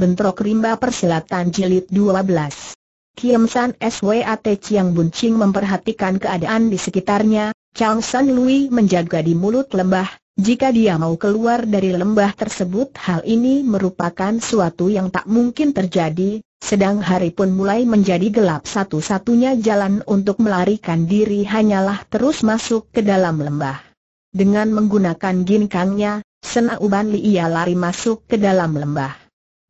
Bentrok Rimba Persilatan Jilid 12 Kiam San SWAT Chiang Bun Ching memperhatikan keadaan di sekitarnya, Chang San Lui menjaga di mulut lembah, jika dia mau keluar dari lembah tersebut hal ini merupakan suatu yang tak mungkin terjadi, sedang hari pun mulai menjadi gelap satu-satunya jalan untuk melarikan diri hanyalah terus masuk ke dalam lembah. Dengan menggunakan ginkangnya, Sena Uban Li ia lari masuk ke dalam lembah.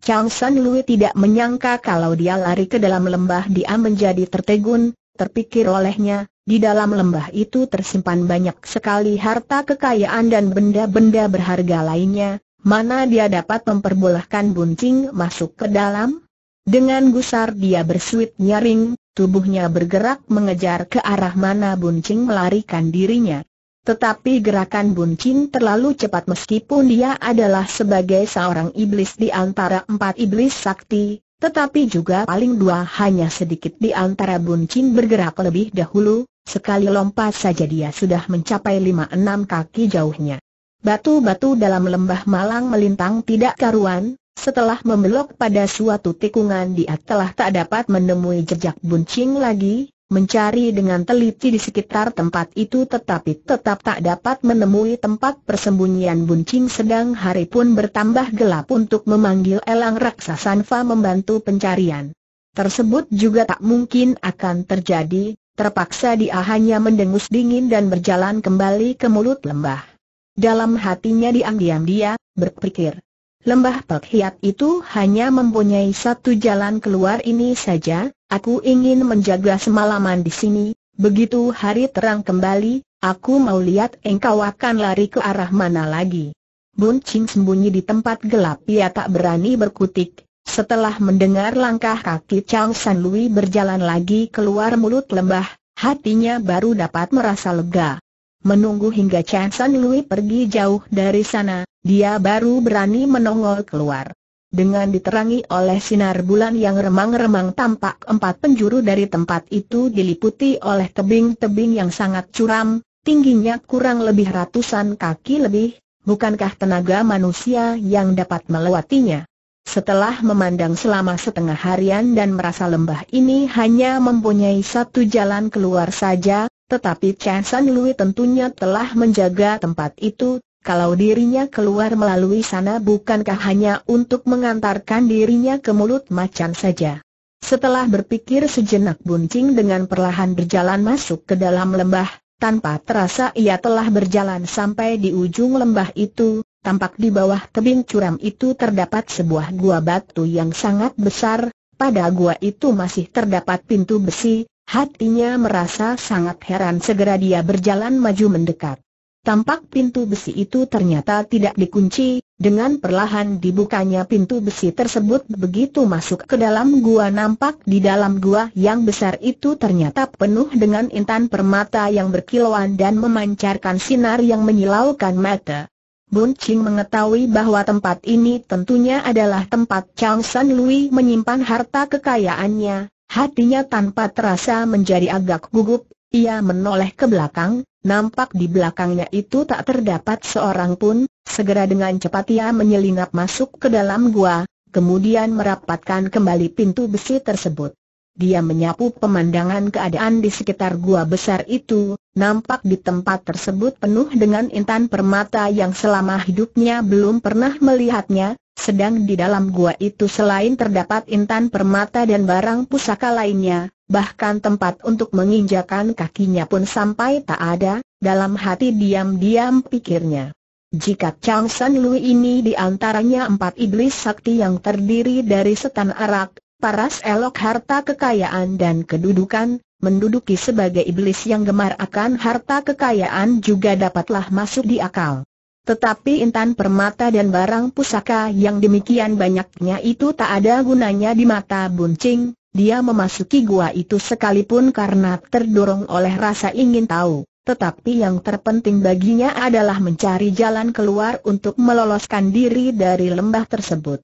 Chang San Lui tidak menyangka kalau dia lari ke dalam lembah dia menjadi tertegun, terpikir olehnya, di dalam lembah itu tersimpan banyak sekali harta kekayaan dan benda-benda berharga lainnya, mana dia dapat memperbolehkan bunting masuk ke dalam? Dengan gusar dia bersuit nyaring, tubuhnya bergerak mengejar ke arah mana bunting melarikan dirinya. Tetapi gerakan buncin terlalu cepat meskipun dia adalah sebagai seorang iblis di antara empat iblis sakti, tetapi juga paling dua hanya sedikit di antara buncin bergerak lebih dahulu, sekali lompat saja dia sudah mencapai lima enam kaki jauhnya. Batu-batu dalam lembah malang melintang tidak karuan, setelah membelok pada suatu tikungan dia telah tak dapat menemui jejak Chin lagi, mencari dengan teliti di sekitar tempat itu tetapi tetap tak dapat menemui tempat persembunyian Buncing sedang hari pun bertambah gelap untuk memanggil elang raksasa Nfa membantu pencarian. Tersebut juga tak mungkin akan terjadi, terpaksa dia hanya mendengus dingin dan berjalan kembali ke mulut lembah. Dalam hatinya diam-diam dia, berpikir. Lembah Pekhiat itu hanya mempunyai satu jalan keluar ini saja, Aku ingin menjaga semalaman di sini, begitu hari terang kembali, aku mau lihat engkau akan lari ke arah mana lagi. Bun Ching sembunyi di tempat gelap ia tak berani berkutik, setelah mendengar langkah kaki Chang San Lui berjalan lagi keluar mulut lembah, hatinya baru dapat merasa lega. Menunggu hingga Chang San Lui pergi jauh dari sana, dia baru berani menongol keluar. Dengan diterangi oleh sinar bulan yang remang-remang tampak empat penjuru dari tempat itu diliputi oleh tebing-tebing yang sangat curam, tingginya kurang lebih ratusan kaki lebih, bukankah tenaga manusia yang dapat melewatinya. Setelah memandang selama setengah harian dan merasa lembah ini hanya mempunyai satu jalan keluar saja, tetapi Chan San Lui tentunya telah menjaga tempat itu kalau dirinya keluar melalui sana bukankah hanya untuk mengantarkan dirinya ke mulut macan saja? Setelah berpikir sejenak buncing dengan perlahan berjalan masuk ke dalam lembah, tanpa terasa ia telah berjalan sampai di ujung lembah itu, tampak di bawah tebing curam itu terdapat sebuah gua batu yang sangat besar, pada gua itu masih terdapat pintu besi, hatinya merasa sangat heran segera dia berjalan maju mendekat. Tampak pintu besi itu ternyata tidak dikunci, dengan perlahan dibukanya pintu besi tersebut begitu masuk ke dalam gua nampak di dalam gua yang besar itu ternyata penuh dengan intan permata yang berkilauan dan memancarkan sinar yang menyilaukan mata. Bun Ching mengetahui bahwa tempat ini tentunya adalah tempat Chang San Lui menyimpan harta kekayaannya, hatinya tanpa terasa menjadi agak gugup, ia menoleh ke belakang, nampak di belakangnya itu tak terdapat seorang pun, segera dengan cepat ia menyelinap masuk ke dalam gua, kemudian merapatkan kembali pintu besi tersebut. Dia menyapu pemandangan keadaan di sekitar gua besar itu, nampak di tempat tersebut penuh dengan intan permata yang selama hidupnya belum pernah melihatnya, sedang di dalam gua itu selain terdapat intan permata dan barang pusaka lainnya, bahkan tempat untuk menginjakan kakinya pun sampai tak ada, dalam hati diam-diam pikirnya. Jika Chang San Lui ini di antaranya empat iblis sakti yang terdiri dari setan arak, paras elok harta kekayaan dan kedudukan, menduduki sebagai iblis yang gemar akan harta kekayaan juga dapatlah masuk di akal. Tetapi intan permata dan barang pusaka yang demikian banyaknya itu tak ada gunanya di mata buncing, dia memasuki gua itu sekalipun karena terdorong oleh rasa ingin tahu, tetapi yang terpenting baginya adalah mencari jalan keluar untuk meloloskan diri dari lembah tersebut.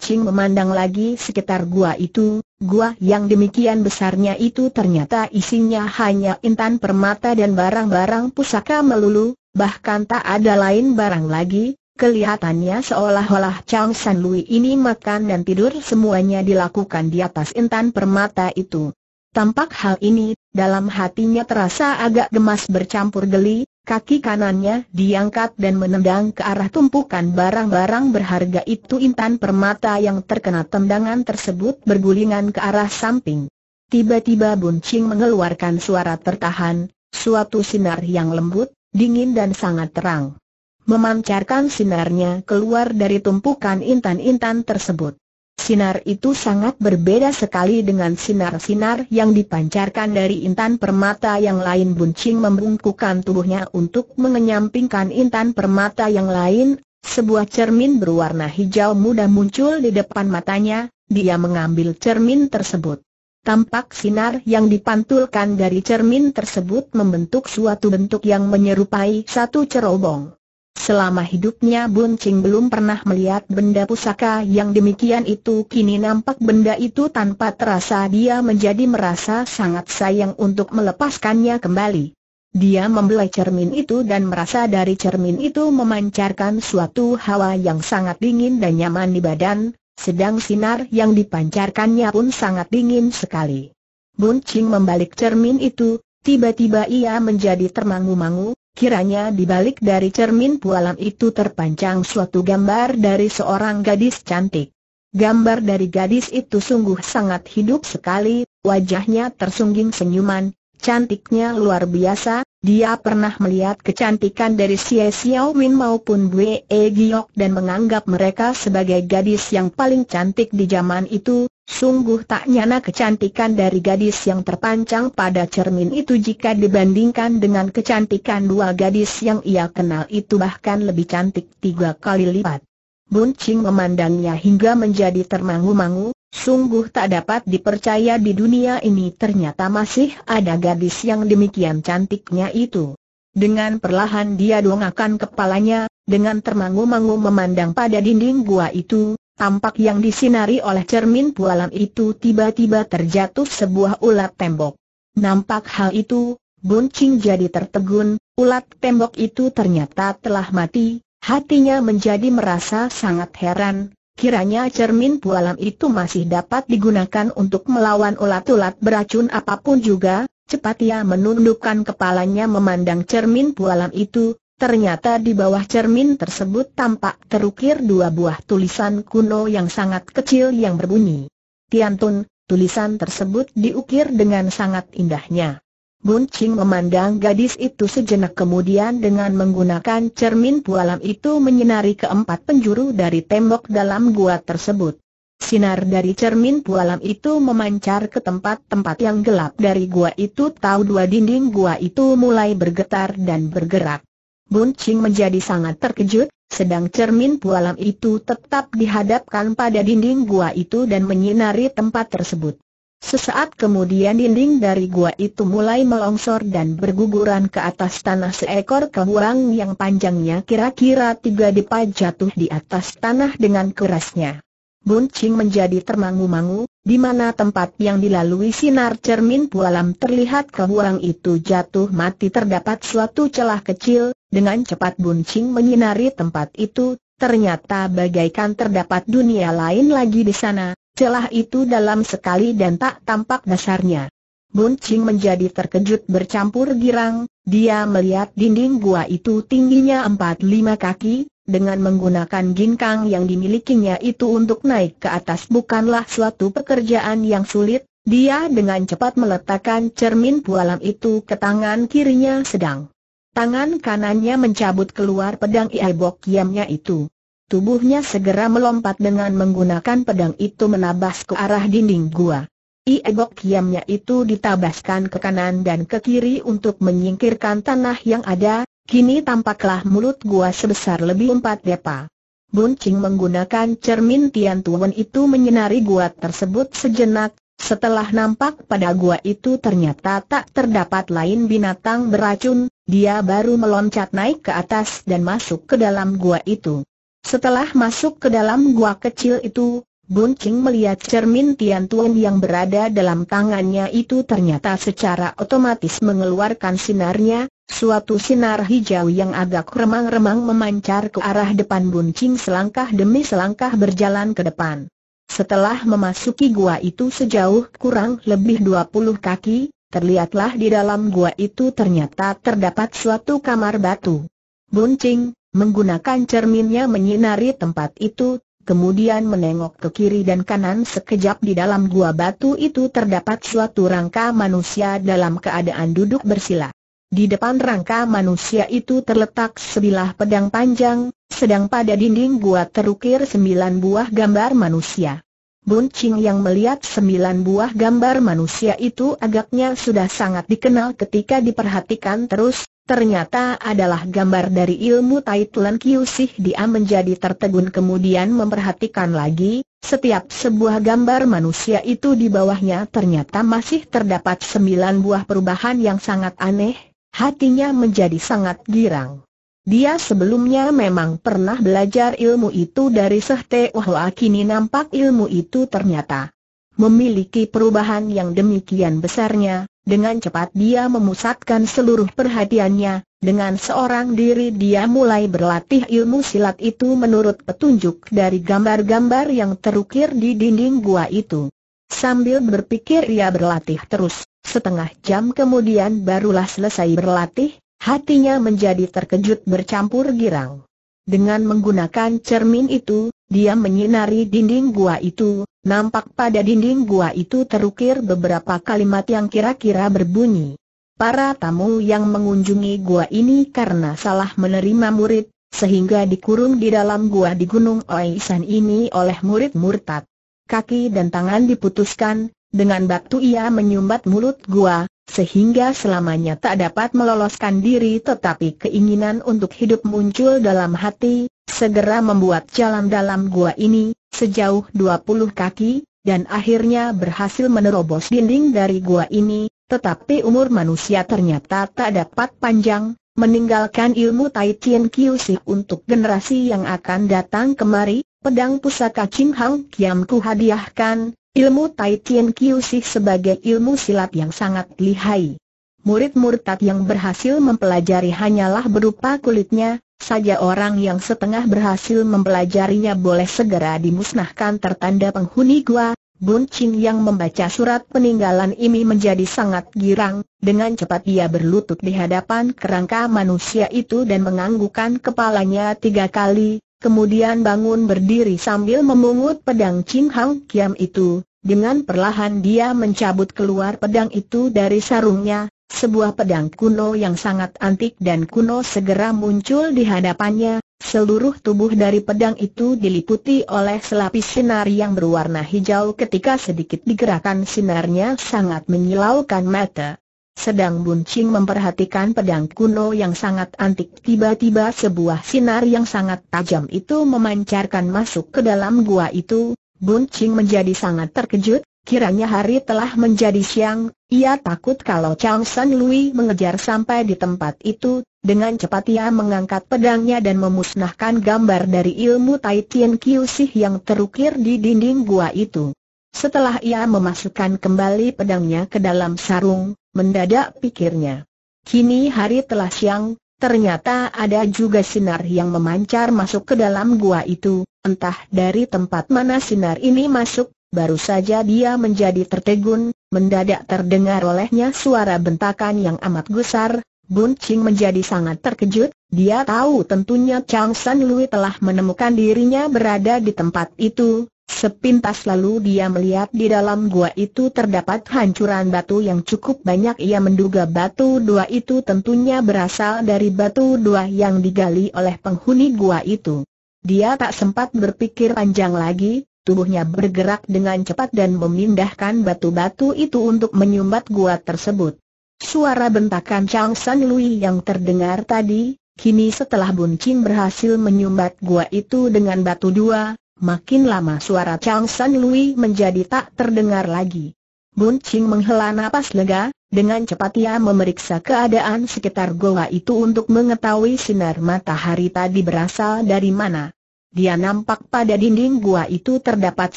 Ching memandang lagi sekitar gua itu, gua yang demikian besarnya itu ternyata isinya hanya intan permata dan barang-barang pusaka melulu, bahkan tak ada lain barang lagi, Kelihatannya seolah-olah Chang San Lui ini makan dan tidur semuanya dilakukan di atas intan permata itu. Tampak hal ini, dalam hatinya terasa agak gemas bercampur geli, kaki kanannya diangkat dan menendang ke arah tumpukan barang-barang berharga itu intan permata yang terkena tendangan tersebut bergulingan ke arah samping. Tiba-tiba Buncing mengeluarkan suara tertahan, suatu sinar yang lembut, dingin dan sangat terang memancarkan sinarnya keluar dari tumpukan intan-intan tersebut. Sinar itu sangat berbeda sekali dengan sinar-sinar yang dipancarkan dari intan permata yang lain Buncing membungkukkan tubuhnya untuk mengenyampingkan intan permata yang lain, sebuah cermin berwarna hijau muda muncul di depan matanya, dia mengambil cermin tersebut. Tampak sinar yang dipantulkan dari cermin tersebut membentuk suatu bentuk yang menyerupai satu cerobong. Selama hidupnya Bun Ching belum pernah melihat benda pusaka yang demikian itu kini nampak benda itu tanpa terasa dia menjadi merasa sangat sayang untuk melepaskannya kembali. Dia membelai cermin itu dan merasa dari cermin itu memancarkan suatu hawa yang sangat dingin dan nyaman di badan, sedang sinar yang dipancarkannya pun sangat dingin sekali. Bun Ching membalik cermin itu, tiba-tiba ia menjadi termangu-mangu, Kiranya di balik dari cermin pualam itu terpancang suatu gambar dari seorang gadis cantik. Gambar dari gadis itu sungguh sangat hidup sekali, wajahnya tersungging senyuman, cantiknya luar biasa, dia pernah melihat kecantikan dari Xie Xiao Min maupun Bue Giok dan menganggap mereka sebagai gadis yang paling cantik di zaman itu, Sungguh tak nyana kecantikan dari gadis yang terpancang pada cermin itu jika dibandingkan dengan kecantikan dua gadis yang ia kenal itu bahkan lebih cantik tiga kali lipat. Bun Ching memandangnya hingga menjadi termangu-mangu, sungguh tak dapat dipercaya di dunia ini ternyata masih ada gadis yang demikian cantiknya itu. Dengan perlahan dia dongakan kepalanya, dengan termangu-mangu memandang pada dinding gua itu, tampak yang disinari oleh cermin pualam itu tiba-tiba terjatuh sebuah ulat tembok. Nampak hal itu, Bun Ching jadi tertegun, ulat tembok itu ternyata telah mati, hatinya menjadi merasa sangat heran, kiranya cermin pualam itu masih dapat digunakan untuk melawan ulat-ulat beracun apapun juga, cepat ia menundukkan kepalanya memandang cermin pualam itu, Ternyata di bawah cermin tersebut tampak terukir dua buah tulisan kuno yang sangat kecil yang berbunyi. Tiantun, tulisan tersebut diukir dengan sangat indahnya. Bun Ching memandang gadis itu sejenak kemudian dengan menggunakan cermin pualam itu menyinari keempat penjuru dari tembok dalam gua tersebut. Sinar dari cermin pualam itu memancar ke tempat-tempat yang gelap dari gua itu tahu dua dinding gua itu mulai bergetar dan bergerak. Bun Ching menjadi sangat terkejut, sedang cermin pualam itu tetap dihadapkan pada dinding gua itu dan menyinari tempat tersebut. Sesaat kemudian dinding dari gua itu mulai melongsor dan berguguran ke atas tanah seekor kebuang yang panjangnya kira-kira tiga depa jatuh di atas tanah dengan kerasnya. Bun Ching menjadi termangu-mangu, di mana tempat yang dilalui sinar cermin pualam terlihat kehuang itu jatuh mati terdapat suatu celah kecil, dengan cepat buncing menyinari tempat itu, ternyata bagaikan terdapat dunia lain lagi di sana, celah itu dalam sekali dan tak tampak dasarnya. Buncing menjadi terkejut bercampur girang, dia melihat dinding gua itu tingginya 4-5 kaki, dengan menggunakan ginkang yang dimilikinya itu untuk naik ke atas bukanlah suatu pekerjaan yang sulit, dia dengan cepat meletakkan cermin pualam itu ke tangan kirinya sedang. Tangan kanannya mencabut keluar pedang iaibok Kiamnya itu. Tubuhnya segera melompat dengan menggunakan pedang itu menabas ke arah dinding gua. Iebok Kiamnya itu ditabaskan ke kanan dan ke kiri untuk menyingkirkan tanah yang ada, Kini tampaklah mulut gua sebesar lebih empat depa. Buncing menggunakan cermin Tian Tuan itu menyinari gua tersebut sejenak, setelah nampak pada gua itu ternyata tak terdapat lain binatang beracun, dia baru meloncat naik ke atas dan masuk ke dalam gua itu. Setelah masuk ke dalam gua kecil itu, Buncing melihat cermin Tian Tuan yang berada dalam tangannya itu ternyata secara otomatis mengeluarkan sinarnya, Suatu sinar hijau yang agak remang-remang memancar ke arah depan buncing selangkah demi selangkah berjalan ke depan. Setelah memasuki gua itu sejauh kurang lebih 20 kaki, terlihatlah di dalam gua itu ternyata terdapat suatu kamar batu. Buncing, menggunakan cerminnya menyinari tempat itu, kemudian menengok ke kiri dan kanan sekejap di dalam gua batu itu terdapat suatu rangka manusia dalam keadaan duduk bersila. Di depan rangka manusia itu terletak sebilah pedang panjang, sedang pada dinding gua terukir sembilan buah gambar manusia. Bun Ching yang melihat sembilan buah gambar manusia itu agaknya sudah sangat dikenal ketika diperhatikan terus, ternyata adalah gambar dari ilmu Tai Kiu Sih dia menjadi tertegun kemudian memperhatikan lagi, setiap sebuah gambar manusia itu di bawahnya ternyata masih terdapat sembilan buah perubahan yang sangat aneh, hatinya menjadi sangat girang. Dia sebelumnya memang pernah belajar ilmu itu dari Sehte Hoa kini nampak ilmu itu ternyata memiliki perubahan yang demikian besarnya, dengan cepat dia memusatkan seluruh perhatiannya, dengan seorang diri dia mulai berlatih ilmu silat itu menurut petunjuk dari gambar-gambar yang terukir di dinding gua itu. Sambil berpikir ia berlatih terus. Setengah jam kemudian barulah selesai berlatih, hatinya menjadi terkejut bercampur girang. Dengan menggunakan cermin itu, dia menyinari dinding gua itu, nampak pada dinding gua itu terukir beberapa kalimat yang kira-kira berbunyi. Para tamu yang mengunjungi gua ini karena salah menerima murid, sehingga dikurung di dalam gua di Gunung Oisan ini oleh murid murtad. Kaki dan tangan diputuskan, dengan batu ia menyumbat mulut gua, sehingga selamanya tak dapat meloloskan diri tetapi keinginan untuk hidup muncul dalam hati, segera membuat jalan dalam gua ini, sejauh 20 kaki, dan akhirnya berhasil menerobos dinding dari gua ini, tetapi umur manusia ternyata tak dapat panjang, meninggalkan ilmu Tai Kiu Si untuk generasi yang akan datang kemari, pedang pusaka Ching Hang Kiam ku hadiahkan, Ilmu Tai Tien Kiu Sih sebagai ilmu silat yang sangat lihai. Murid murtad yang berhasil mempelajari hanyalah berupa kulitnya, saja orang yang setengah berhasil mempelajarinya boleh segera dimusnahkan tertanda penghuni gua, Bun Chin yang membaca surat peninggalan ini menjadi sangat girang, dengan cepat ia berlutut di hadapan kerangka manusia itu dan menganggukan kepalanya tiga kali, kemudian bangun berdiri sambil memungut pedang Chin Hang Kiam itu, dengan perlahan dia mencabut keluar pedang itu dari sarungnya, sebuah pedang kuno yang sangat antik dan kuno segera muncul di hadapannya, seluruh tubuh dari pedang itu diliputi oleh selapis sinar yang berwarna hijau ketika sedikit digerakkan sinarnya sangat menyilaukan mata. Sedang Buncing memperhatikan pedang kuno yang sangat antik tiba-tiba sebuah sinar yang sangat tajam itu memancarkan masuk ke dalam gua itu, Buncing menjadi sangat terkejut, kiranya hari telah menjadi siang, ia takut kalau Chang San Lui mengejar sampai di tempat itu, dengan cepat ia mengangkat pedangnya dan memusnahkan gambar dari ilmu Tai Tien Kiu Sih yang terukir di dinding gua itu. Setelah ia memasukkan kembali pedangnya ke dalam sarung, mendadak pikirnya. Kini hari telah siang, ternyata ada juga sinar yang memancar masuk ke dalam gua itu, entah dari tempat mana sinar ini masuk, baru saja dia menjadi tertegun, mendadak terdengar olehnya suara bentakan yang amat gusar, Bun Ching menjadi sangat terkejut, dia tahu tentunya Chang San Lui telah menemukan dirinya berada di tempat itu, Sepintas lalu dia melihat di dalam gua itu terdapat hancuran batu yang cukup banyak Ia menduga batu dua itu tentunya berasal dari batu dua yang digali oleh penghuni gua itu Dia tak sempat berpikir panjang lagi, tubuhnya bergerak dengan cepat dan memindahkan batu-batu itu untuk menyumbat gua tersebut Suara bentakan Chang San Lui yang terdengar tadi, kini setelah Buncing berhasil menyumbat gua itu dengan batu dua Makin lama suara Chang San Lui menjadi tak terdengar lagi. Bun Ching menghela napas lega, dengan cepat ia memeriksa keadaan sekitar goa itu untuk mengetahui sinar matahari tadi berasal dari mana. Dia nampak pada dinding gua itu terdapat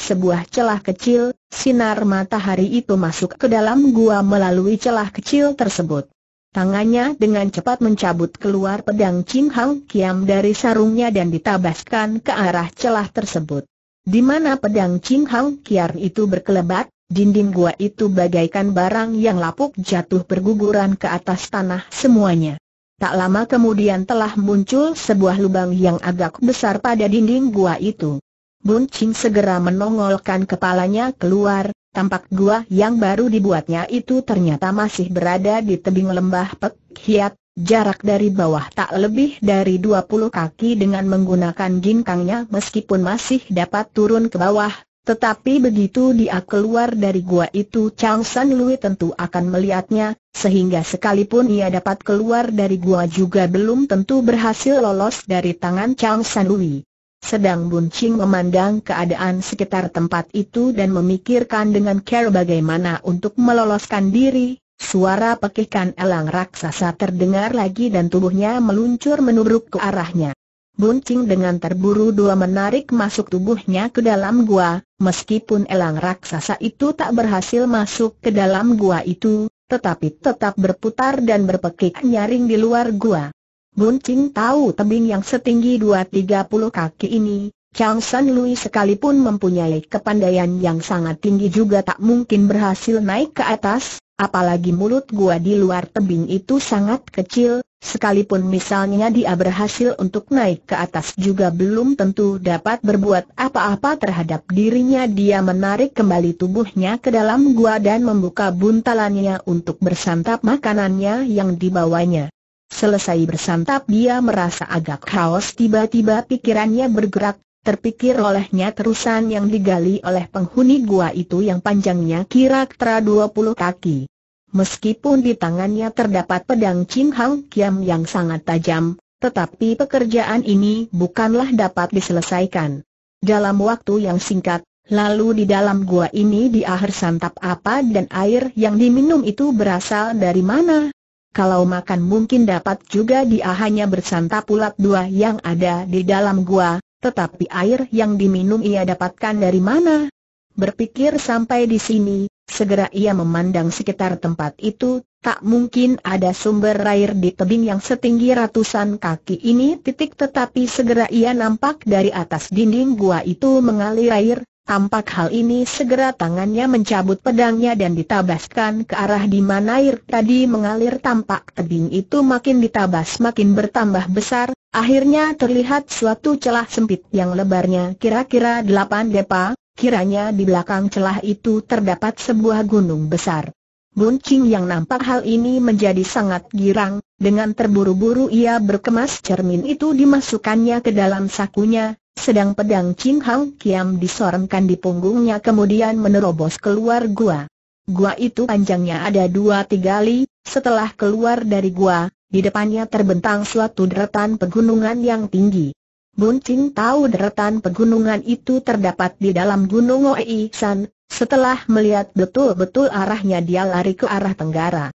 sebuah celah kecil, sinar matahari itu masuk ke dalam gua melalui celah kecil tersebut. Tangannya dengan cepat mencabut keluar pedang Ching Hang Kiam dari sarungnya dan ditabaskan ke arah celah tersebut. Di mana pedang Ching Hang Kiam itu berkelebat, dinding gua itu bagaikan barang yang lapuk jatuh berguguran ke atas tanah semuanya. Tak lama kemudian telah muncul sebuah lubang yang agak besar pada dinding gua itu. Bun Ching segera menongolkan kepalanya keluar, Tampak gua yang baru dibuatnya itu ternyata masih berada di tebing lembah Pek Hiat, jarak dari bawah tak lebih dari 20 kaki dengan menggunakan ginkangnya meskipun masih dapat turun ke bawah, tetapi begitu dia keluar dari gua itu Chang San Lui tentu akan melihatnya, sehingga sekalipun ia dapat keluar dari gua juga belum tentu berhasil lolos dari tangan Chang San Lui. Sedang Buncing memandang keadaan sekitar tempat itu dan memikirkan dengan care bagaimana untuk meloloskan diri, suara pekikan elang raksasa terdengar lagi dan tubuhnya meluncur menurut ke arahnya. Buncing dengan terburu dua menarik masuk tubuhnya ke dalam gua, meskipun elang raksasa itu tak berhasil masuk ke dalam gua itu, tetapi tetap berputar dan berpekik nyaring di luar gua. Bunting tahu tebing yang setinggi 230 kaki ini, Chang San Lui sekalipun mempunyai kepandaian yang sangat tinggi juga tak mungkin berhasil naik ke atas, apalagi mulut gua di luar tebing itu sangat kecil, sekalipun misalnya dia berhasil untuk naik ke atas juga belum tentu dapat berbuat apa-apa terhadap dirinya dia menarik kembali tubuhnya ke dalam gua dan membuka buntalannya untuk bersantap makanannya yang dibawanya. Selesai bersantap dia merasa agak haus tiba-tiba pikirannya bergerak, terpikir olehnya terusan yang digali oleh penghuni gua itu yang panjangnya kira-kira 20 kaki. Meskipun di tangannya terdapat pedang Ching Hang Kiam yang sangat tajam, tetapi pekerjaan ini bukanlah dapat diselesaikan. Dalam waktu yang singkat, lalu di dalam gua ini di akhir santap apa dan air yang diminum itu berasal dari mana? kalau makan mungkin dapat juga dia hanya bersantap ulat dua yang ada di dalam gua, tetapi air yang diminum ia dapatkan dari mana? Berpikir sampai di sini, segera ia memandang sekitar tempat itu, tak mungkin ada sumber air di tebing yang setinggi ratusan kaki ini titik tetapi segera ia nampak dari atas dinding gua itu mengalir air, Tampak hal ini segera tangannya mencabut pedangnya dan ditabaskan ke arah di mana air tadi mengalir tampak tebing itu makin ditabas makin bertambah besar, akhirnya terlihat suatu celah sempit yang lebarnya kira-kira 8 depa, kiranya di belakang celah itu terdapat sebuah gunung besar. Buncing yang nampak hal ini menjadi sangat girang, dengan terburu-buru ia berkemas cermin itu dimasukkannya ke dalam sakunya, sedang pedang Ching Hang Kiam disorongkan di punggungnya kemudian menerobos keluar gua. Gua itu panjangnya ada dua tiga li, setelah keluar dari gua, di depannya terbentang suatu deretan pegunungan yang tinggi. Bunting tahu deretan pegunungan itu terdapat di dalam Gunung Oei San, setelah melihat betul-betul arahnya dia lari ke arah tenggara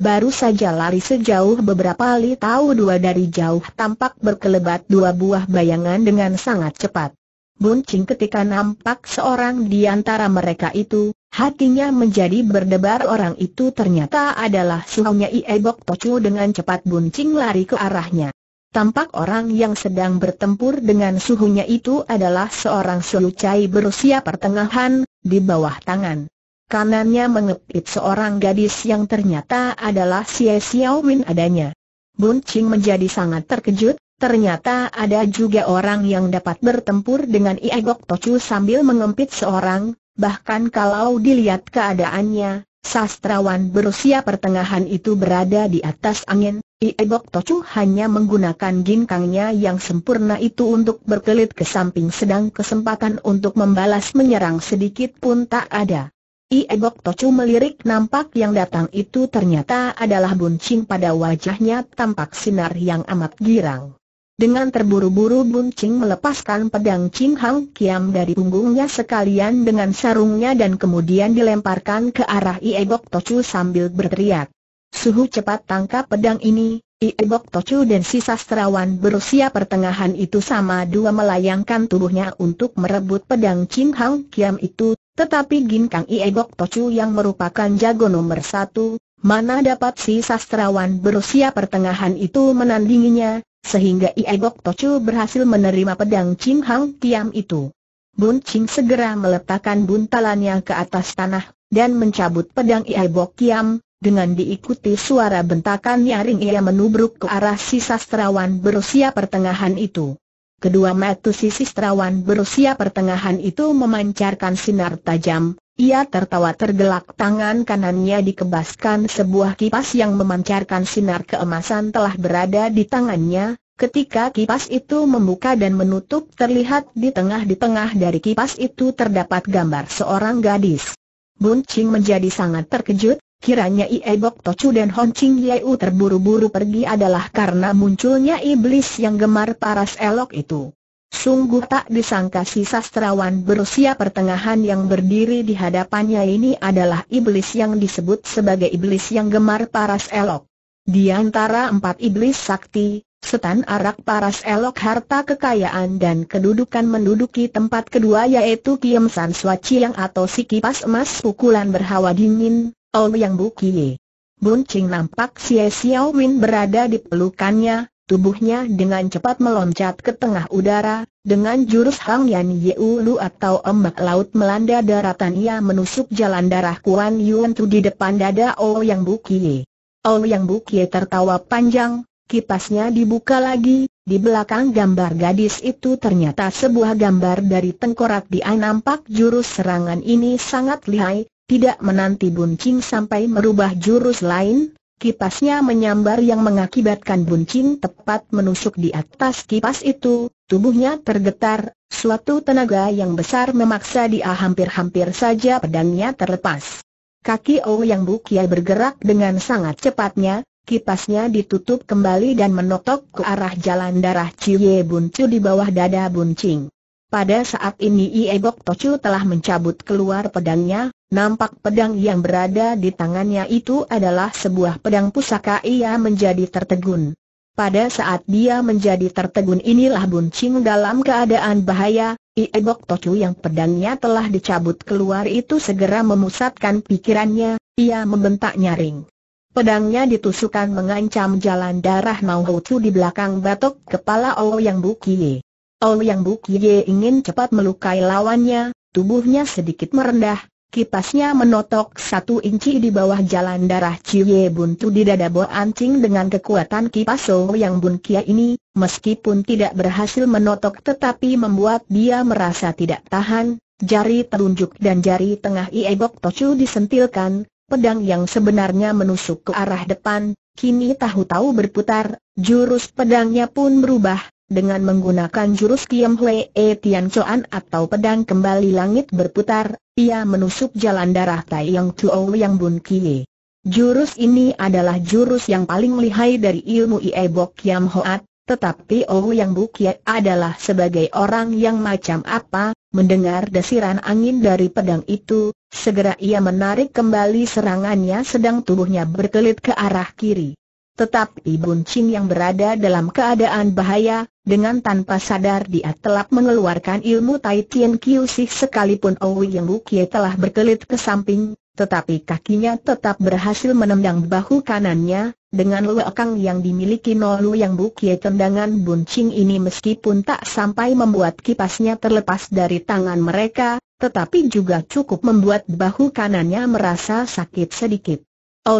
baru saja lari sejauh beberapa li tahu dua dari jauh tampak berkelebat dua buah bayangan dengan sangat cepat. Buncing ketika nampak seorang di antara mereka itu, hatinya menjadi berdebar orang itu ternyata adalah suhunya Iebok Tocu dengan cepat Buncing lari ke arahnya. Tampak orang yang sedang bertempur dengan suhunya itu adalah seorang Suhu Cai berusia pertengahan, di bawah tangan. Kanannya mengepit seorang gadis yang ternyata adalah Xie Xiaowin adanya. Bun Qing menjadi sangat terkejut, ternyata ada juga orang yang dapat bertempur dengan Ie Gok Tochu sambil mengempit seorang, bahkan kalau dilihat keadaannya, Sastrawan berusia pertengahan itu berada di atas angin, Ie Gok Tochu hanya menggunakan ginkangnya yang sempurna itu untuk berkelit ke samping sedang kesempatan untuk membalas menyerang sedikit pun tak ada. Iegok Tocu melirik nampak yang datang itu ternyata adalah buncing pada wajahnya tampak sinar yang amat girang. Dengan terburu-buru buncing melepaskan pedang Ching Hang Kiam dari punggungnya sekalian dengan sarungnya dan kemudian dilemparkan ke arah Iegok Tocu sambil berteriak. Suhu cepat tangkap pedang ini, Iegok Tocu dan si sastrawan berusia pertengahan itu sama dua melayangkan tubuhnya untuk merebut pedang Ching Hang Kiam itu tetapi Gin Ginkang Iegok Tochu yang merupakan jago nomor satu, mana dapat si sastrawan berusia pertengahan itu menandinginya, sehingga Iegok Tochu berhasil menerima pedang Ching Hang Tiam itu. Bun Ching segera meletakkan buntalannya ke atas tanah, dan mencabut pedang Iegok Tiam, dengan diikuti suara bentakan nyaring ia menubruk ke arah si sastrawan berusia pertengahan itu. Kedua mata si Sistrawan berusia pertengahan itu memancarkan sinar tajam, ia tertawa tergelak tangan kanannya dikebaskan sebuah kipas yang memancarkan sinar keemasan telah berada di tangannya, ketika kipas itu membuka dan menutup terlihat di tengah-di tengah dari kipas itu terdapat gambar seorang gadis. Bun Ching menjadi sangat terkejut, Kiranya Ie Bok Tocu dan Hon Ching Yeu terburu-buru pergi adalah karena munculnya iblis yang gemar paras elok itu. Sungguh tak disangka si sastrawan berusia pertengahan yang berdiri di hadapannya ini adalah iblis yang disebut sebagai iblis yang gemar paras elok. Di antara empat iblis sakti, setan arak paras elok harta kekayaan dan kedudukan menduduki tempat kedua yaitu Kiam San swa yang atau si emas pukulan berhawa dingin, Ouyang Bukie. Bun Ching nampak Xie Xiao Win berada di pelukannya, tubuhnya dengan cepat meloncat ke tengah udara, dengan jurus Hang Yan Yeu Lu atau ombak laut melanda daratan ia menusuk jalan darah Kuan Yuan Tu di depan dada Ouyang Bukie. Ouyang Bukie tertawa panjang, kipasnya dibuka lagi, di belakang gambar gadis itu ternyata sebuah gambar dari tengkorak dia nampak jurus serangan ini sangat lihai, tidak menanti Buncing sampai merubah jurus lain, Kipasnya menyambar yang mengakibatkan buncing tepat menusuk di atas kipas itu, tubuhnya tergetar, suatu tenaga yang besar memaksa dia hampir-hampir saja pedangnya terlepas. Kaki O oh yang bukia bergerak dengan sangat cepatnya, kipasnya ditutup kembali dan menotok ke arah jalan darah Bun Buncu di bawah dada buncing. Pada saat ini Iebok tochu telah mencabut keluar pedangnya, Nampak pedang yang berada di tangannya itu adalah sebuah pedang pusaka ia menjadi tertegun. Pada saat dia menjadi tertegun inilah buncing dalam keadaan bahaya, Iebok Tocu yang pedangnya telah dicabut keluar itu segera memusatkan pikirannya, ia membentak nyaring. Pedangnya ditusukan mengancam jalan darah Mauhucu di belakang batok kepala Ouyang Bukiye. Ouyang Bukiye ingin cepat melukai lawannya, tubuhnya sedikit merendah, Kipasnya menotok satu inci di bawah jalan darah Cie Buntu di dada Bo Ancing dengan kekuatan kipas So yang Bun Kia ini, meskipun tidak berhasil menotok tetapi membuat dia merasa tidak tahan, jari telunjuk dan jari tengah Iebok Tocu disentilkan, pedang yang sebenarnya menusuk ke arah depan, kini tahu-tahu berputar, jurus pedangnya pun berubah, dengan menggunakan jurus Kiam Hwee e Tian Chuan atau pedang kembali langit berputar, ia menusuk jalan darah Tai Yang Tuo Yang Bun Kie. Jurus ini adalah jurus yang paling lihai dari ilmu Ie Bok Kiam Hoat, tetapi Oh Yang Kie adalah sebagai orang yang macam apa, mendengar desiran angin dari pedang itu, segera ia menarik kembali serangannya sedang tubuhnya berkelit ke arah kiri. Tetapi buncing yang berada dalam keadaan bahaya, dengan tanpa sadar dia telah mengeluarkan ilmu Tai Tien Kiu Sih sekalipun Owi Yang Bukie telah berkelit ke samping, tetapi kakinya tetap berhasil menendang bahu kanannya, dengan luakang yang dimiliki Nolu Yang Bukie tendangan buncing ini meskipun tak sampai membuat kipasnya terlepas dari tangan mereka, tetapi juga cukup membuat bahu kanannya merasa sakit sedikit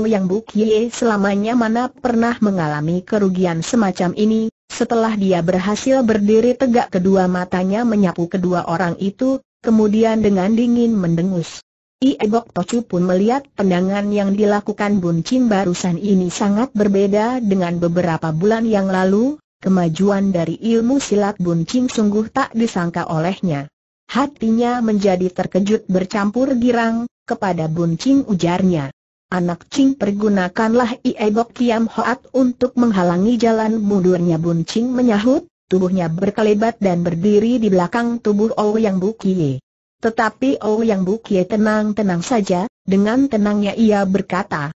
yang Bukye selamanya mana pernah mengalami kerugian semacam ini, setelah dia berhasil berdiri tegak kedua matanya menyapu kedua orang itu, kemudian dengan dingin mendengus. Iebok Tocu pun melihat pendangan yang dilakukan Bun Chin barusan ini sangat berbeda dengan beberapa bulan yang lalu, kemajuan dari ilmu silat Bun Chin sungguh tak disangka olehnya. Hatinya menjadi terkejut bercampur girang, kepada Bun Chin ujarnya. Anak Ching pergunakanlah Iebok Kiam Hoat untuk menghalangi jalan mundurnya Bun Ching menyahut, tubuhnya berkelebat dan berdiri di belakang tubuh Ouyang Bukie. Tetapi Ouyang Bukie tenang-tenang saja, dengan tenangnya ia berkata.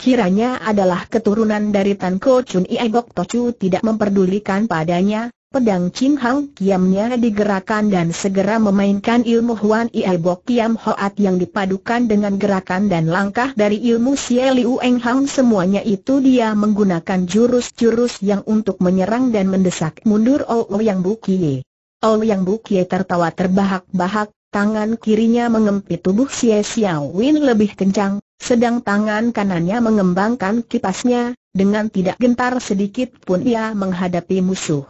Kiranya adalah keturunan dari Tan Ko Chun Iebok Tochu tidak memperdulikan padanya, Pedang Ching Hang Kiamnya digerakkan dan segera memainkan ilmu Huan Ie Bok Kiam Hoat yang dipadukan dengan gerakan dan langkah dari ilmu Xie Liu Eng Hang semuanya itu dia menggunakan jurus-jurus yang untuk menyerang dan mendesak mundur Ou oh, oh, Yang Bu Kie. Oh, yang Bu Kie tertawa terbahak-bahak, tangan kirinya mengempit tubuh Xie Xiao Win lebih kencang, sedang tangan kanannya mengembangkan kipasnya, dengan tidak gentar sedikit pun ia menghadapi musuh.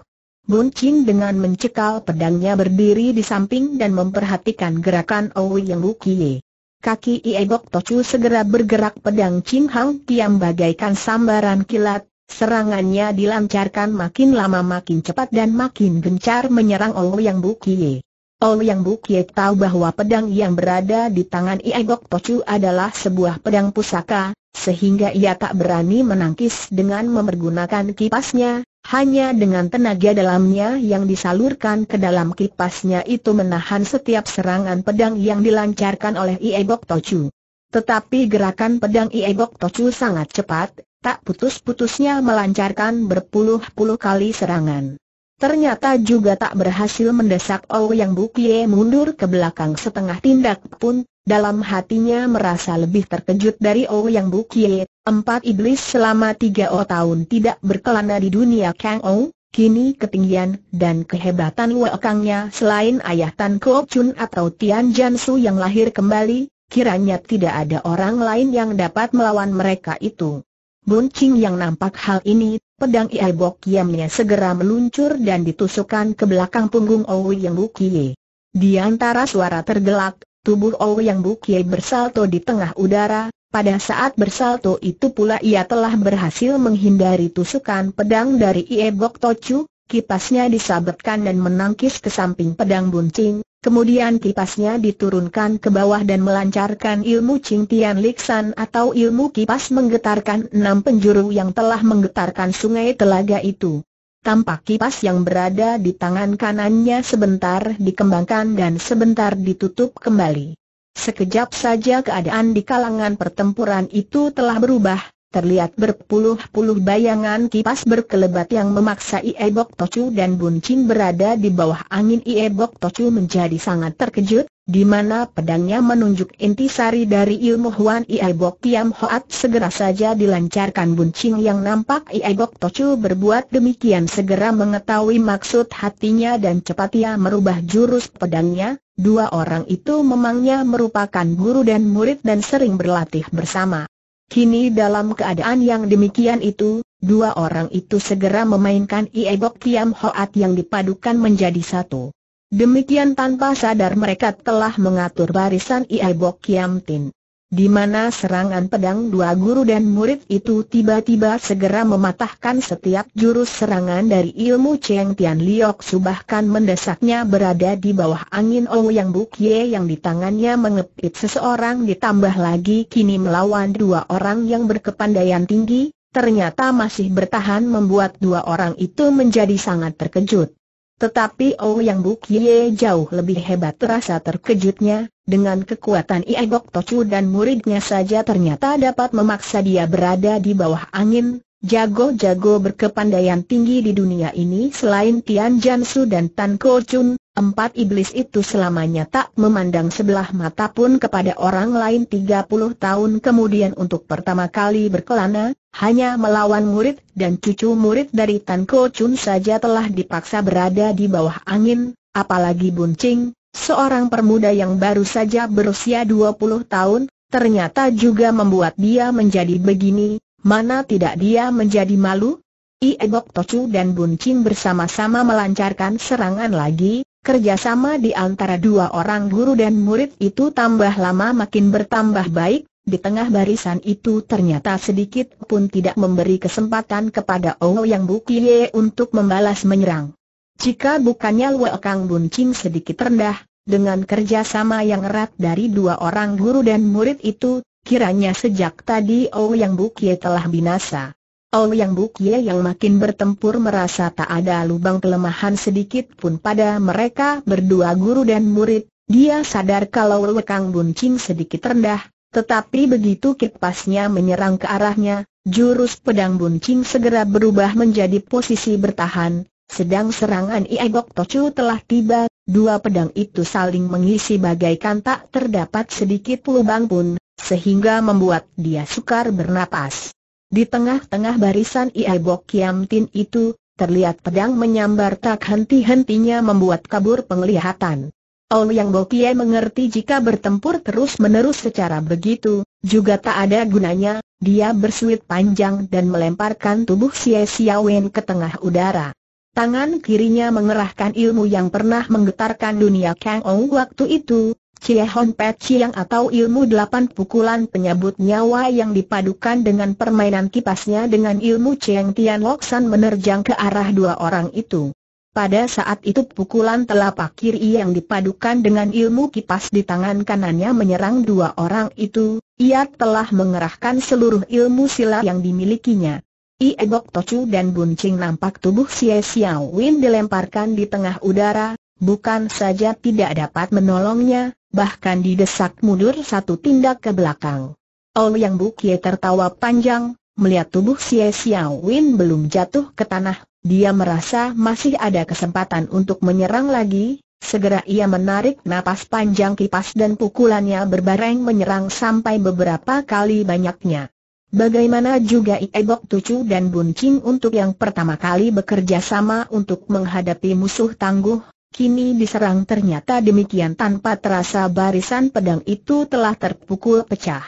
Bun Qing dengan mencekal pedangnya berdiri di samping dan memperhatikan gerakan Owi yang Lukie. Kaki Iegok Tochu segera bergerak pedang Qing Hang tiam bagaikan sambaran kilat, serangannya dilancarkan makin lama makin cepat dan makin gencar menyerang Owi yang Kie. Owi yang Kie tahu bahwa pedang yang berada di tangan Iegok Tochu adalah sebuah pedang pusaka, sehingga ia tak berani menangkis dengan memergunakan kipasnya, hanya dengan tenaga dalamnya yang disalurkan ke dalam kipasnya itu menahan setiap serangan pedang yang dilancarkan oleh Iebok Tochu. Tetapi gerakan pedang Iebok Tochu sangat cepat, tak putus-putusnya melancarkan berpuluh-puluh kali serangan. Ternyata juga tak berhasil mendesak Ouyang Bukie mundur ke belakang setengah tindak pun, dalam hatinya merasa lebih terkejut dari Ouyang Bukie, empat iblis selama tiga o tahun tidak berkelana di dunia Kang Ou, kini ketinggian dan kehebatan Kangnya selain ayah Tan Kuo Chun atau Tian Jansu yang lahir kembali, kiranya tidak ada orang lain yang dapat melawan mereka itu. Bun Ching yang nampak hal ini, Pedang Iebok Kiamnya segera meluncur dan ditusukkan ke belakang punggung Owi Yang Bukie. Di antara suara tergelak, tubuh Owi Yang Bukie bersalto di tengah udara, pada saat bersalto itu pula ia telah berhasil menghindari tusukan pedang dari Iebok Tocu, kipasnya disabetkan dan menangkis ke samping pedang buncing, kemudian kipasnya diturunkan ke bawah dan melancarkan ilmu Ching Tian Liksan atau ilmu kipas menggetarkan enam penjuru yang telah menggetarkan sungai telaga itu. Tampak kipas yang berada di tangan kanannya sebentar dikembangkan dan sebentar ditutup kembali. Sekejap saja keadaan di kalangan pertempuran itu telah berubah, terlihat berpuluh-puluh bayangan kipas berkelebat yang memaksa Ie Bok Tocu dan Bun Chin berada di bawah angin Ie Bok Tocu menjadi sangat terkejut, di mana pedangnya menunjuk intisari dari ilmu Huan Ie Bok Tiam Hoat segera saja dilancarkan Bun Chin yang nampak Ie Bok Tocu berbuat demikian segera mengetahui maksud hatinya dan cepat ia merubah jurus pedangnya, dua orang itu memangnya merupakan guru dan murid dan sering berlatih bersama. Kini dalam keadaan yang demikian itu, dua orang itu segera memainkan iebok Kiam Hoat yang dipadukan menjadi satu. Demikian tanpa sadar mereka telah mengatur barisan Iebok Kiam Tin di mana serangan pedang dua guru dan murid itu tiba-tiba segera mematahkan setiap jurus serangan dari ilmu Cheng Tian Liok subahkan mendesaknya berada di bawah angin Yang Buk Ye yang di tangannya mengepit seseorang ditambah lagi kini melawan dua orang yang berkepandaian tinggi, ternyata masih bertahan membuat dua orang itu menjadi sangat terkejut. Tetapi Oh Yang Ye jauh lebih hebat terasa terkejutnya, dengan kekuatan Iegok Tocu dan muridnya saja ternyata dapat memaksa dia berada di bawah angin, jago-jago berkepandaian tinggi di dunia ini selain Tian Jansu dan Tan Ko Chun, empat iblis itu selamanya tak memandang sebelah mata pun kepada orang lain 30 tahun kemudian untuk pertama kali berkelana, hanya melawan murid dan cucu murid dari Tan Ko Chun saja telah dipaksa berada di bawah angin, apalagi Buncing, seorang permuda yang baru saja berusia 20 tahun, ternyata juga membuat dia menjadi begini, mana tidak dia menjadi malu? Iebok Tocu dan Ching bersama-sama melancarkan serangan lagi, kerjasama di antara dua orang guru dan murid itu tambah lama makin bertambah baik, di tengah barisan itu ternyata sedikit pun tidak memberi kesempatan kepada yang Bukiye untuk membalas menyerang. Jika bukannya Wei Kang sedikit rendah, dengan kerjasama yang erat dari dua orang guru dan murid itu, kiranya sejak tadi Yang Bukiye telah binasa. Yang Bukiye yang makin bertempur merasa tak ada lubang kelemahan sedikit pun pada mereka berdua guru dan murid, dia sadar kalau Wei Kang sedikit rendah, tetapi begitu kipasnya menyerang ke arahnya, jurus pedang buncing segera berubah menjadi posisi bertahan, sedang serangan Iegok iya Tocu telah tiba, dua pedang itu saling mengisi bagaikan tak terdapat sedikit lubang pun, sehingga membuat dia sukar bernapas. Di tengah-tengah barisan Iegok iya Kiam Tin itu, terlihat pedang menyambar tak henti-hentinya membuat kabur penglihatan. Ouyang Bokie mengerti jika bertempur terus-menerus secara begitu, juga tak ada gunanya, dia bersuit panjang dan melemparkan tubuh Xie Xiaowen ke tengah udara. Tangan kirinya mengerahkan ilmu yang pernah menggetarkan dunia Kang Ong waktu itu, Cie Hon Pet Chiang atau ilmu delapan pukulan penyabut nyawa yang dipadukan dengan permainan kipasnya dengan ilmu Cheng Tian Loksan menerjang ke arah dua orang itu. Pada saat itu pukulan telapak kiri yang dipadukan dengan ilmu kipas di tangan kanannya menyerang dua orang itu, ia telah mengerahkan seluruh ilmu silat yang dimilikinya. Bok Tocu dan Buncing nampak tubuh Xie Xiao Win dilemparkan di tengah udara, bukan saja tidak dapat menolongnya, bahkan didesak mundur satu tindak ke belakang. Ol Yang Bukie tertawa panjang, melihat tubuh Xie Xiao Win belum jatuh ke tanah dia merasa masih ada kesempatan untuk menyerang lagi, segera ia menarik napas panjang kipas dan pukulannya berbareng menyerang sampai beberapa kali banyaknya. Bagaimana juga ibok Tucu dan Bun untuk yang pertama kali bekerja sama untuk menghadapi musuh tangguh, kini diserang ternyata demikian tanpa terasa barisan pedang itu telah terpukul pecah.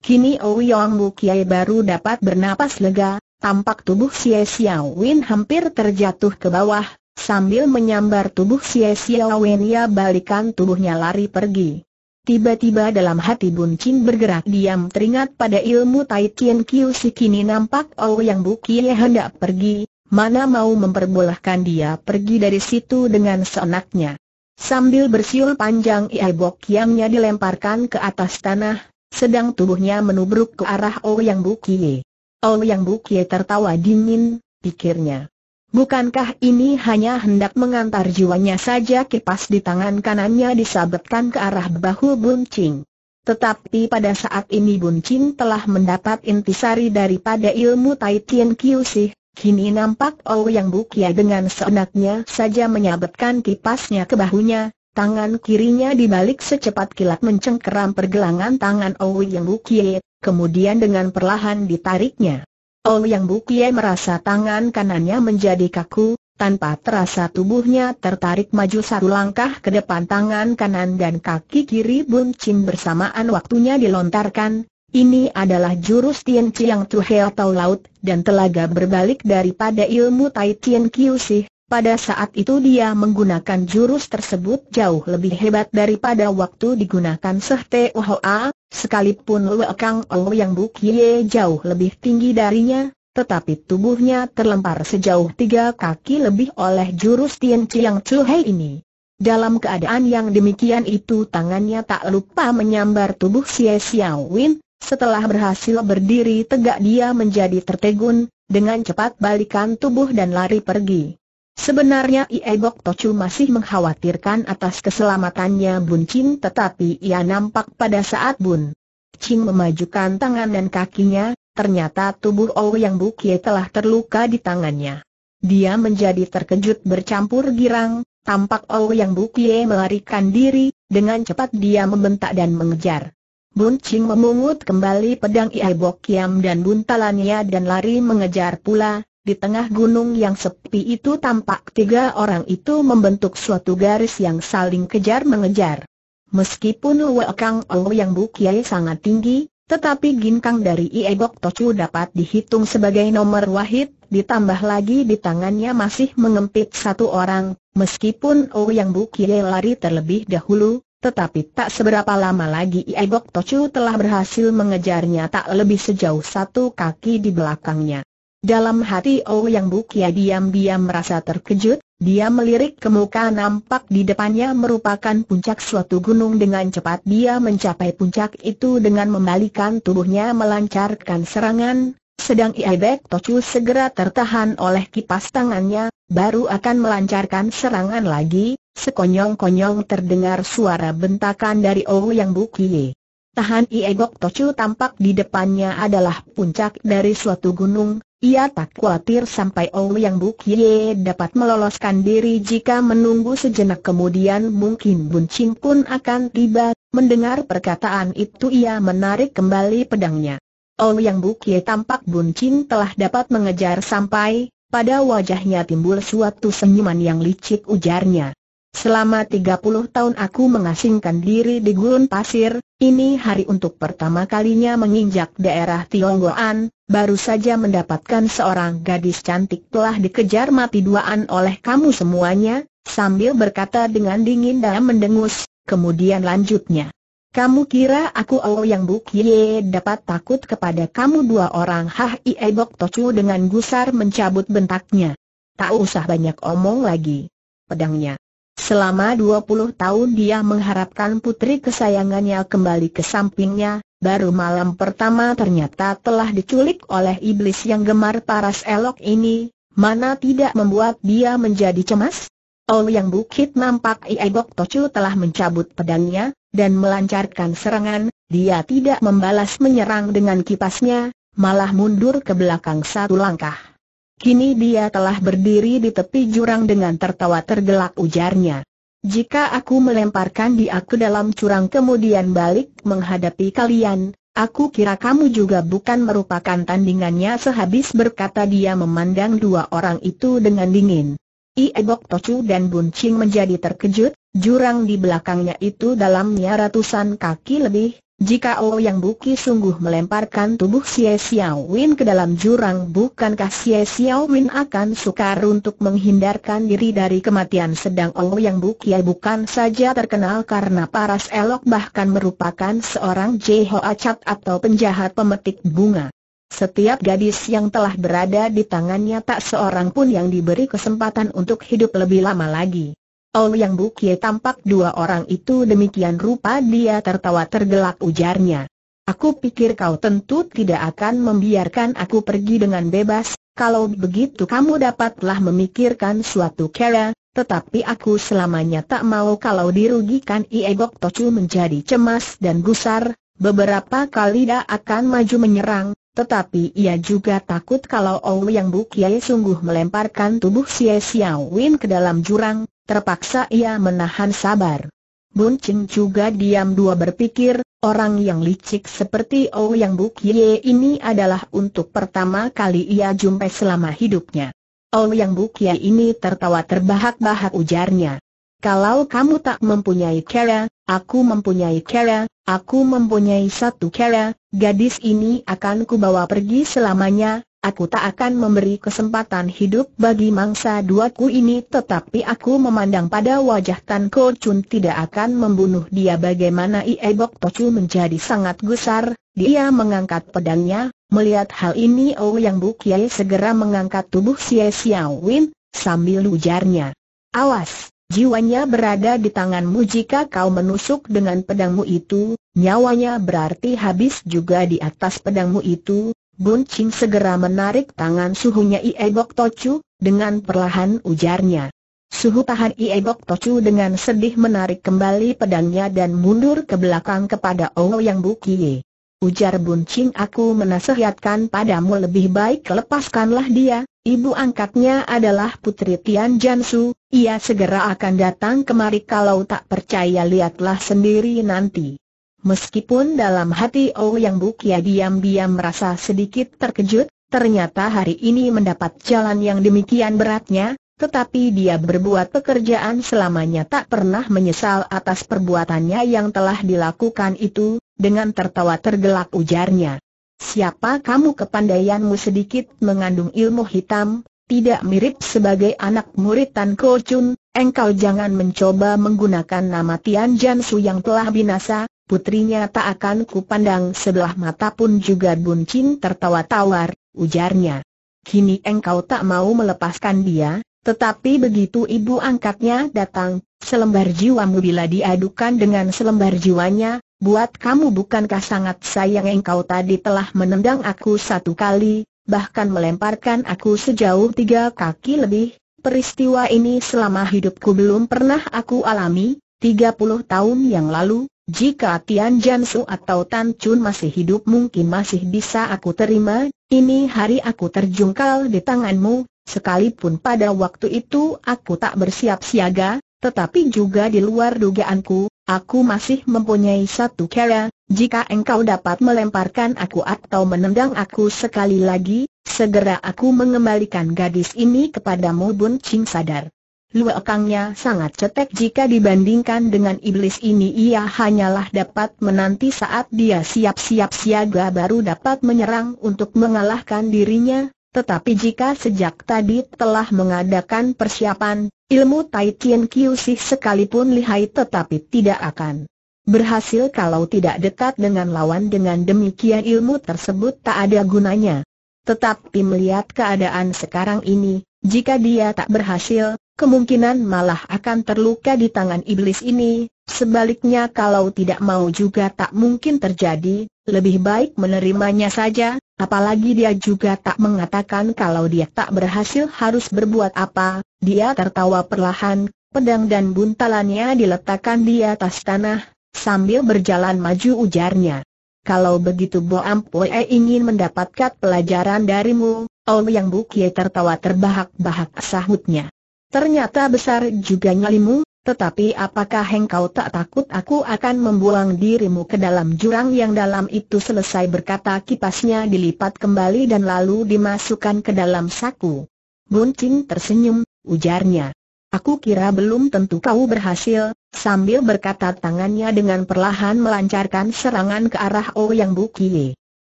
Kini Ouyong kiai baru dapat bernapas lega, tampak tubuh Xie Xiao Win hampir terjatuh ke bawah, sambil menyambar tubuh Xie Xiao Win ia balikan tubuhnya lari pergi. Tiba-tiba dalam hati Bun Chin bergerak diam teringat pada ilmu Tai Tian Kiu si kini nampak Ouyang oh Bukie hendak pergi, mana mau memperbolehkan dia pergi dari situ dengan seenaknya. Sambil bersiul panjang ia bok yangnya dilemparkan ke atas tanah, sedang tubuhnya menubruk ke arah Ouyang oh Bukie. Ouyang oh, Bukie tertawa dingin, pikirnya. Bukankah ini hanya hendak mengantar jiwanya saja kipas di tangan kanannya disabetkan ke arah bahu buncing. Tetapi pada saat ini Ching telah mendapat intisari daripada ilmu Tai Tien Kiu Sih, kini nampak Ouyang oh, Bukie dengan seenaknya saja menyabetkan kipasnya ke bahunya, Tangan kirinya dibalik secepat kilat mencengkeram pergelangan tangan Yang Bukie, kemudian dengan perlahan ditariknya. Yang Bukie merasa tangan kanannya menjadi kaku, tanpa terasa tubuhnya tertarik maju satu langkah ke depan tangan kanan dan kaki kiri Bun Chin bersamaan waktunya dilontarkan. Ini adalah jurus Tian Chiang yang atau Laut dan telaga berbalik daripada ilmu Tai Tian Kiu Sih, pada saat itu dia menggunakan jurus tersebut jauh lebih hebat daripada waktu digunakan Seh Te Hoa, sekalipun Lue Kang yang Ye jauh lebih tinggi darinya, tetapi tubuhnya terlempar sejauh tiga kaki lebih oleh jurus Tian Chiang Chu Hei ini. Dalam keadaan yang demikian itu tangannya tak lupa menyambar tubuh Xie Xiao Win, setelah berhasil berdiri tegak dia menjadi tertegun, dengan cepat balikan tubuh dan lari pergi. Sebenarnya Ie Bok Tochu masih mengkhawatirkan atas keselamatannya Bun Ching tetapi ia nampak pada saat Bun Ching memajukan tangan dan kakinya, ternyata tubuh Ou Yang Bukie telah terluka di tangannya. Dia menjadi terkejut bercampur girang, tampak Ou Yang Bukie melarikan diri, dengan cepat dia membentak dan mengejar. Bun Ching memungut kembali pedang Ie Bok Kiam dan buntalannya dan lari mengejar pula, di tengah gunung yang sepi itu tampak tiga orang itu membentuk suatu garis yang saling kejar-mengejar. Meskipun Lue Kang Ou yang bukiai sangat tinggi, tetapi ginkang dari Iegok Tocu dapat dihitung sebagai nomor wahid, ditambah lagi di tangannya masih mengempit satu orang, meskipun Ou yang bukiai lari terlebih dahulu, tetapi tak seberapa lama lagi Iegok Tocu telah berhasil mengejarnya tak lebih sejauh satu kaki di belakangnya. Dalam hati oh yang Bukia diam-diam merasa terkejut, dia melirik ke muka nampak di depannya merupakan puncak suatu gunung dengan cepat dia mencapai puncak itu dengan membalikan tubuhnya melancarkan serangan, sedang Iaibek Tochu segera tertahan oleh kipas tangannya, baru akan melancarkan serangan lagi, sekonyong-konyong terdengar suara bentakan dari oh yang Bukie. Tahan Iegok Tochu tampak di depannya adalah puncak dari suatu gunung, ia tak khawatir sampai Ouyang Bukye dapat meloloskan diri jika menunggu sejenak kemudian mungkin Ching pun akan tiba. Mendengar perkataan itu ia menarik kembali pedangnya. Ouyang Bukye tampak Ching telah dapat mengejar sampai, pada wajahnya timbul suatu senyuman yang licik ujarnya. Selama 30 tahun aku mengasingkan diri di gurun pasir, ini hari untuk pertama kalinya menginjak daerah Tionggoan, baru saja mendapatkan seorang gadis cantik telah dikejar mati duaan oleh kamu semuanya, sambil berkata dengan dingin dan mendengus, kemudian lanjutnya. Kamu kira aku Oh yang Ye dapat takut kepada kamu dua orang Hah Ie Bok Tocu dengan gusar mencabut bentaknya. Tak usah banyak omong lagi. Pedangnya. Selama 20 tahun dia mengharapkan putri kesayangannya kembali ke sampingnya, Baru malam pertama ternyata telah diculik oleh iblis yang gemar paras elok ini, mana tidak membuat dia menjadi cemas? Ol yang bukit nampak Iegok iya Tocu telah mencabut pedangnya, dan melancarkan serangan, dia tidak membalas menyerang dengan kipasnya, malah mundur ke belakang satu langkah. Kini dia telah berdiri di tepi jurang dengan tertawa tergelak ujarnya. Jika aku melemparkan dia ke dalam curang kemudian balik menghadapi kalian, aku kira kamu juga bukan merupakan tandingannya sehabis berkata dia memandang dua orang itu dengan dingin. Iebok Tocu dan Buncing menjadi terkejut, jurang di belakangnya itu dalamnya ratusan kaki lebih, jika yang Buki sungguh melemparkan tubuh Xie Win ke dalam jurang bukankah Xie Win akan sukar untuk menghindarkan diri dari kematian sedang yang Buki ya, bukan saja terkenal karena paras elok bahkan merupakan seorang jeho acat atau penjahat pemetik bunga. Setiap gadis yang telah berada di tangannya tak seorang pun yang diberi kesempatan untuk hidup lebih lama lagi. Oh, yang Bukie tampak dua orang itu demikian rupa dia tertawa tergelak ujarnya. Aku pikir kau tentu tidak akan membiarkan aku pergi dengan bebas, kalau begitu kamu dapatlah memikirkan suatu cara, tetapi aku selamanya tak mau kalau dirugikan Iegok Tocu menjadi cemas dan gusar, Beberapa kali dia akan maju menyerang, tetapi ia juga takut kalau Ouyang Bukiai sungguh melemparkan tubuh Siau Win ke dalam jurang, terpaksa ia menahan sabar. Bun Ching juga diam dua berpikir, orang yang licik seperti Ouyang Bukiai ini adalah untuk pertama kali ia jumpai selama hidupnya. Ouyang Bukiai ini tertawa terbahak-bahak ujarnya. Kalau kamu tak mempunyai kera, Aku mempunyai kera, aku mempunyai satu kera, gadis ini akan kubawa pergi selamanya, aku tak akan memberi kesempatan hidup bagi mangsa dua ku ini tetapi aku memandang pada wajah Tan Ko Chun tidak akan membunuh dia bagaimana Ie Bok Tochu menjadi sangat gusar, dia mengangkat pedangnya, melihat hal ini Oh Yang Bu Kiai segera mengangkat tubuh Sia Sia Win, sambil ujarnya. Awas! Jiwanya berada di tanganmu jika kau menusuk dengan pedangmu itu, nyawanya berarti habis juga di atas pedangmu itu. Bun Ching segera menarik tangan suhunya Ie Bok Tochu, dengan perlahan ujarnya. Suhu tahan Ie Bok Tochu dengan sedih menarik kembali pedangnya dan mundur ke belakang kepada Ouyang Bukie ujar Buncing aku menasihatkan padamu lebih baik lepaskanlah dia, ibu angkatnya adalah Putri Tian Jansu, ia segera akan datang kemari kalau tak percaya lihatlah sendiri nanti. Meskipun dalam hati Oh Yang Bukia diam-diam merasa sedikit terkejut, ternyata hari ini mendapat jalan yang demikian beratnya, tetapi dia berbuat pekerjaan selamanya tak pernah menyesal atas perbuatannya yang telah dilakukan itu, dengan tertawa tergelak ujarnya. Siapa kamu kepandaianmu sedikit mengandung ilmu hitam, tidak mirip sebagai anak murid Tan Kuo Chun, engkau jangan mencoba menggunakan nama Tian Su yang telah binasa, putrinya tak akan kupandang sebelah mata pun juga Bun Chin tertawa tawar, ujarnya. Kini engkau tak mau melepaskan dia, tetapi begitu ibu angkatnya datang, selembar jiwamu bila diadukan dengan selembar jiwanya, buat kamu bukankah sangat sayang engkau tadi telah menendang aku satu kali, bahkan melemparkan aku sejauh tiga kaki lebih, peristiwa ini selama hidupku belum pernah aku alami, 30 tahun yang lalu, jika Tian Jansu atau Tan Chun masih hidup mungkin masih bisa aku terima, ini hari aku terjungkal di tanganmu, sekalipun pada waktu itu aku tak bersiap siaga, tetapi juga di luar dugaanku, Aku masih mempunyai satu cara, jika engkau dapat melemparkan aku atau menendang aku sekali lagi, segera aku mengembalikan gadis ini kepadamu Bun Ching sadar. Luakangnya sangat cetek jika dibandingkan dengan iblis ini ia hanyalah dapat menanti saat dia siap-siap siaga baru dapat menyerang untuk mengalahkan dirinya, tetapi jika sejak tadi telah mengadakan persiapan, ilmu Tai Kiu Si sekalipun lihai tetapi tidak akan berhasil kalau tidak dekat dengan lawan dengan demikian ilmu tersebut tak ada gunanya. Tetapi melihat keadaan sekarang ini, jika dia tak berhasil, kemungkinan malah akan terluka di tangan iblis ini, sebaliknya kalau tidak mau juga tak mungkin terjadi, lebih baik menerimanya saja, apalagi dia juga tak mengatakan kalau dia tak berhasil harus berbuat apa, dia tertawa perlahan, pedang dan buntalannya diletakkan di atas tanah, sambil berjalan maju ujarnya. Kalau begitu Bo Ampue ingin mendapatkan pelajaran darimu, Om Yang Bukie tertawa terbahak-bahak sahutnya. Ternyata besar juga nyalimu, tetapi apakah engkau tak takut aku akan membuang dirimu ke dalam jurang yang dalam itu selesai berkata kipasnya dilipat kembali dan lalu dimasukkan ke dalam saku. Buncing tersenyum, ujarnya. Aku kira belum tentu kau berhasil, sambil berkata tangannya dengan perlahan melancarkan serangan ke arah O oh yang Bukie.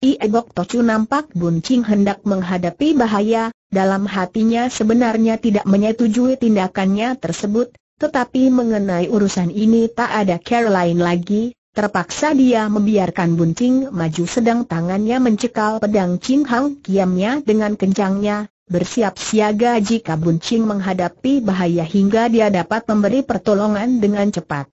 Iegok Tocu nampak Buncing hendak menghadapi bahaya, dalam hatinya sebenarnya tidak menyetujui tindakannya tersebut, tetapi mengenai urusan ini tak ada care lain lagi, terpaksa dia membiarkan bunting maju sedang tangannya mencekal pedang Ching Hang kiamnya dengan kencangnya, bersiap siaga jika bunting menghadapi bahaya hingga dia dapat memberi pertolongan dengan cepat.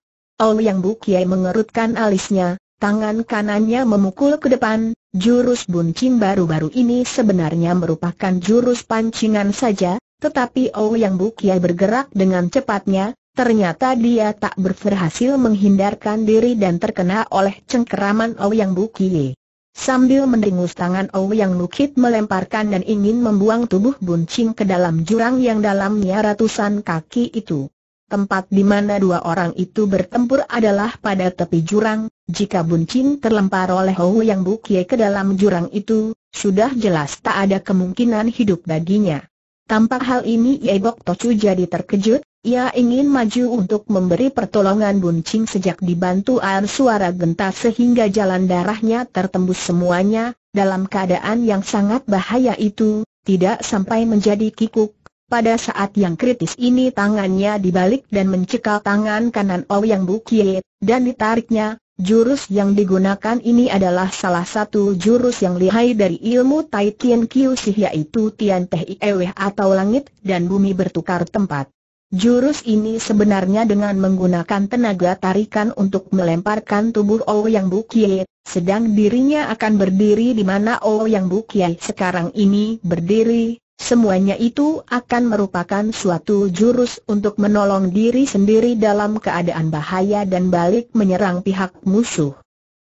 yang Bu Kiai mengerutkan alisnya, tangan kanannya memukul ke depan, jurus bunting baru-baru ini sebenarnya merupakan jurus pancingan saja, tetapi oh Yang Bukia bergerak dengan cepatnya, ternyata dia tak berhasil menghindarkan diri dan terkena oleh cengkeraman oh Yang Bukia. Sambil mendengus tangan oh Yang Lukit melemparkan dan ingin membuang tubuh buncing ke dalam jurang yang dalamnya ratusan kaki itu. Tempat di mana dua orang itu bertempur adalah pada tepi jurang, jika buncing terlempar oleh Yang Bukia ke dalam jurang itu, sudah jelas tak ada kemungkinan hidup baginya. Tampak hal ini Yebok Tocu jadi terkejut, ia ingin maju untuk memberi pertolongan Buncing sejak dibantu air suara gentar sehingga jalan darahnya tertembus semuanya, dalam keadaan yang sangat bahaya itu, tidak sampai menjadi kikuk. Pada saat yang kritis ini tangannya dibalik dan mencekal tangan kanan Ouyang Bukie, dan ditariknya, Jurus yang digunakan ini adalah salah satu jurus yang lihai dari ilmu Tai Tian Sih yaitu Tian Teh Ieweh atau Langit dan Bumi Bertukar Tempat. Jurus ini sebenarnya dengan menggunakan tenaga tarikan untuk melemparkan tubuh O yang Bukie, sedang dirinya akan berdiri di mana O yang Bukie sekarang ini berdiri, Semuanya itu akan merupakan suatu jurus untuk menolong diri sendiri dalam keadaan bahaya dan balik menyerang pihak musuh.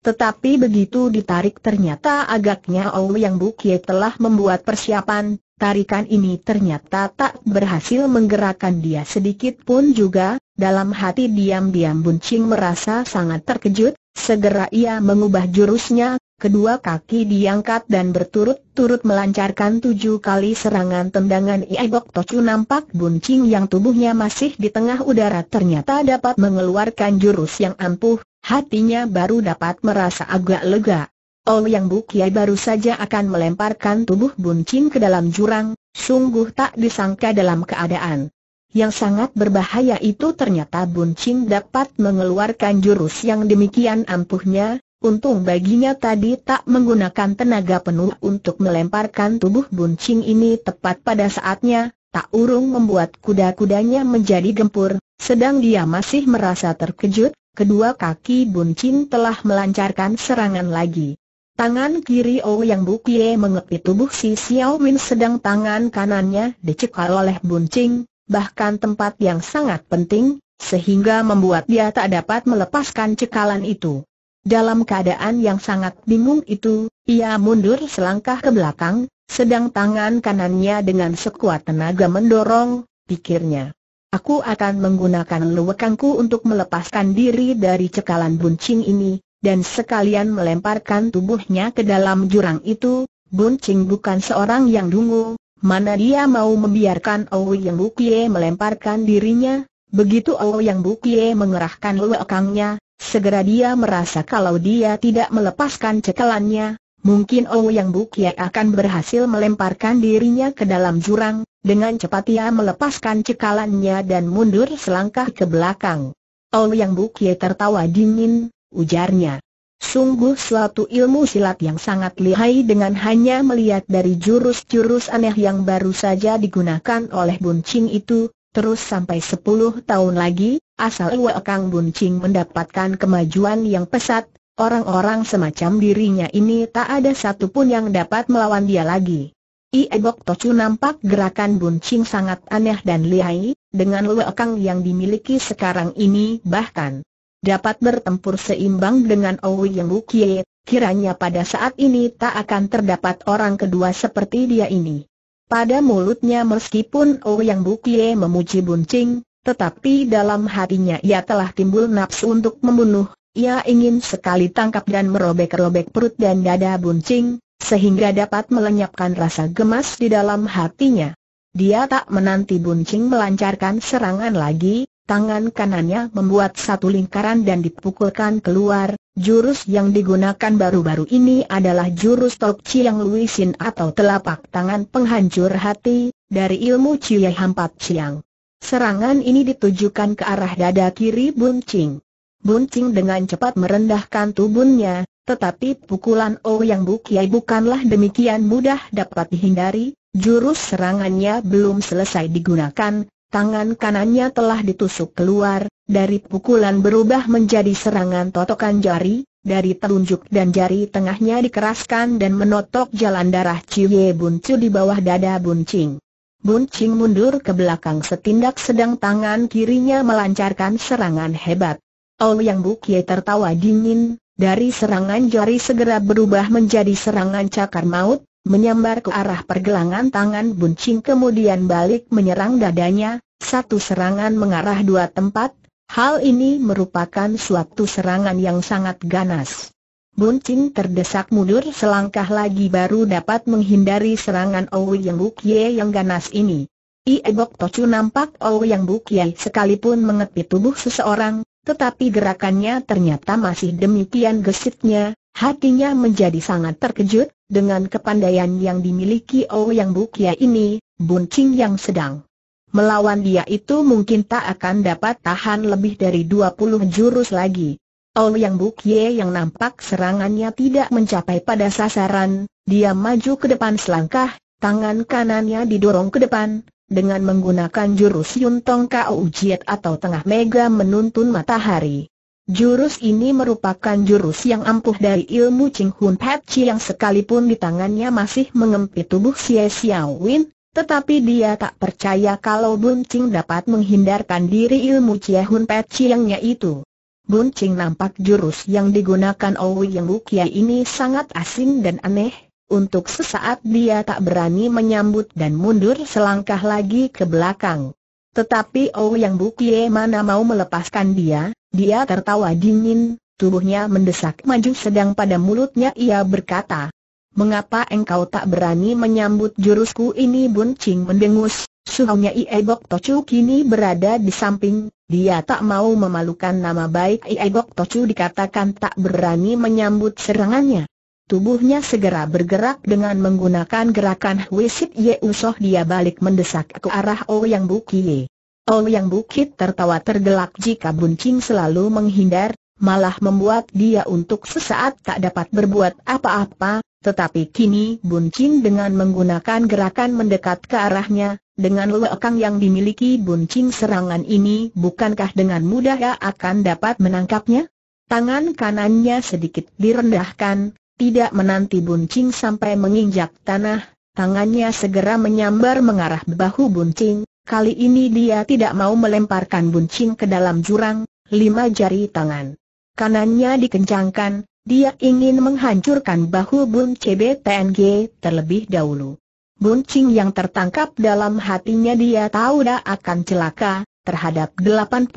Tetapi begitu ditarik ternyata agaknya Ouyang Bukie telah membuat persiapan, tarikan ini ternyata tak berhasil menggerakkan dia sedikit pun juga, dalam hati diam-diam Buncing merasa sangat terkejut, segera ia mengubah jurusnya, kedua kaki diangkat dan berturut-turut melancarkan tujuh kali serangan tendangan Iebok Tocu nampak buncing yang tubuhnya masih di tengah udara ternyata dapat mengeluarkan jurus yang ampuh, hatinya baru dapat merasa agak lega. Ol oh Yang Bukiai baru saja akan melemparkan tubuh buncing ke dalam jurang, sungguh tak disangka dalam keadaan yang sangat berbahaya itu ternyata buncing dapat mengeluarkan jurus yang demikian ampuhnya, Untung baginya tadi tak menggunakan tenaga penuh untuk melemparkan tubuh buncing ini tepat pada saatnya, tak urung membuat kuda-kudanya menjadi gempur, sedang dia masih merasa terkejut, kedua kaki buncing telah melancarkan serangan lagi. Tangan kiri Ou oh yang Bukie mengepit tubuh si Xiao Min sedang tangan kanannya dicekal oleh buncing, bahkan tempat yang sangat penting, sehingga membuat dia tak dapat melepaskan cekalan itu. Dalam keadaan yang sangat bingung itu, ia mundur selangkah ke belakang, sedang tangan kanannya dengan sekuat tenaga mendorong, pikirnya. Aku akan menggunakan lewekanku untuk melepaskan diri dari cekalan buncing ini, dan sekalian melemparkan tubuhnya ke dalam jurang itu. Buncing bukan seorang yang dungu, mana dia mau membiarkan yang Bukie melemparkan dirinya. Begitu yang Bukie mengerahkan lewekangnya, Segera dia merasa kalau dia tidak melepaskan cekelannya, mungkin Ouyang Bukia akan berhasil melemparkan dirinya ke dalam jurang, dengan cepat ia melepaskan cekalannya dan mundur selangkah ke belakang. Ouyang Bukia tertawa dingin, ujarnya. Sungguh suatu ilmu silat yang sangat lihai dengan hanya melihat dari jurus-jurus aneh yang baru saja digunakan oleh Buncing itu, terus sampai 10 tahun lagi, Asal Uwe Kang Buncing mendapatkan kemajuan yang pesat, orang-orang semacam dirinya ini tak ada satupun yang dapat melawan dia lagi. Iebok Tocu nampak gerakan Buncing sangat aneh dan lihai, dengan Uwe Kang yang dimiliki sekarang ini bahkan dapat bertempur seimbang dengan Owi Yang Wukie, kiranya pada saat ini tak akan terdapat orang kedua seperti dia ini. Pada mulutnya meskipun Owi Yang Bukie memuji Buncing, tetapi dalam hatinya ia telah timbul nafsu untuk membunuh, ia ingin sekali tangkap dan merobek-robek perut dan dada buncing, sehingga dapat melenyapkan rasa gemas di dalam hatinya. Dia tak menanti buncing melancarkan serangan lagi, tangan kanannya membuat satu lingkaran dan dipukulkan keluar, jurus yang digunakan baru-baru ini adalah jurus Tok Chiang Sin atau telapak tangan penghancur hati, dari ilmu Cie Hampat Chiang. Serangan ini ditujukan ke arah dada kiri Bun Ching. Bun Ching dengan cepat merendahkan tubuhnya, tetapi pukulan O oh yang Bukiai bukanlah demikian mudah dapat dihindari, jurus serangannya belum selesai digunakan, tangan kanannya telah ditusuk keluar, dari pukulan berubah menjadi serangan totokan jari, dari telunjuk dan jari tengahnya dikeraskan dan menotok jalan darah Ciye Bun Cu di bawah dada Bun Ching. Ching mundur ke belakang setindak sedang tangan kirinya melancarkan serangan hebat. Ouyang Bukie tertawa dingin, dari serangan jari segera berubah menjadi serangan cakar maut, menyambar ke arah pergelangan tangan Buncing kemudian balik menyerang dadanya, satu serangan mengarah dua tempat, hal ini merupakan suatu serangan yang sangat ganas. Buncing terdesak mundur selangkah lagi baru dapat menghindari serangan Owi Yang Bukye yang ganas ini. Iebok Tocu nampak Owi Yang buk Bukye sekalipun mengepi tubuh seseorang, tetapi gerakannya ternyata masih demikian gesitnya, hatinya menjadi sangat terkejut, dengan kepandaian yang dimiliki Owi Yang Bukye ini, Buncing yang sedang melawan dia itu mungkin tak akan dapat tahan lebih dari 20 jurus lagi. Ouyang Ye yang nampak serangannya tidak mencapai pada sasaran, dia maju ke depan selangkah, tangan kanannya didorong ke depan, dengan menggunakan jurus Yuntong Kau Ujiat atau Tengah Mega Menuntun Matahari. Jurus ini merupakan jurus yang ampuh dari ilmu Ching Hun Pat Chi yang sekalipun di tangannya masih mengempit tubuh Xie Xiao Win, tetapi dia tak percaya kalau Bun Ching dapat menghindarkan diri ilmu Chie Hun Pat Chi yangnya itu. Bun Ching nampak jurus yang digunakan Owi Yang bukia ini sangat asing dan aneh, untuk sesaat dia tak berani menyambut dan mundur selangkah lagi ke belakang. Tetapi yang bukia mana mau melepaskan dia, dia tertawa dingin, tubuhnya mendesak maju sedang pada mulutnya ia berkata, Mengapa engkau tak berani menyambut jurusku ini Bun Ching mendengus, suhunya iebok Tocu kini berada di samping, dia tak mau memalukan nama baik Iegok Tocu dikatakan tak berani menyambut serangannya. Tubuhnya segera bergerak dengan menggunakan gerakan Huisip Ye Usoh dia balik mendesak ke arah o oh yang Ouyang oh Bukie. Ouyang Bukit tertawa tergelak jika Buncing selalu menghindar, malah membuat dia untuk sesaat tak dapat berbuat apa-apa, tetapi kini Buncing dengan menggunakan gerakan mendekat ke arahnya, dengan lekang yang dimiliki buncing serangan ini bukankah dengan mudah ia akan dapat menangkapnya? Tangan kanannya sedikit direndahkan, tidak menanti buncing sampai menginjak tanah, tangannya segera menyambar mengarah bahu buncing, kali ini dia tidak mau melemparkan buncing ke dalam jurang, lima jari tangan. Kanannya dikencangkan, dia ingin menghancurkan bahu Bun CBTNG terlebih dahulu buncing yang tertangkap dalam hatinya dia tahu dah akan celaka, terhadap 81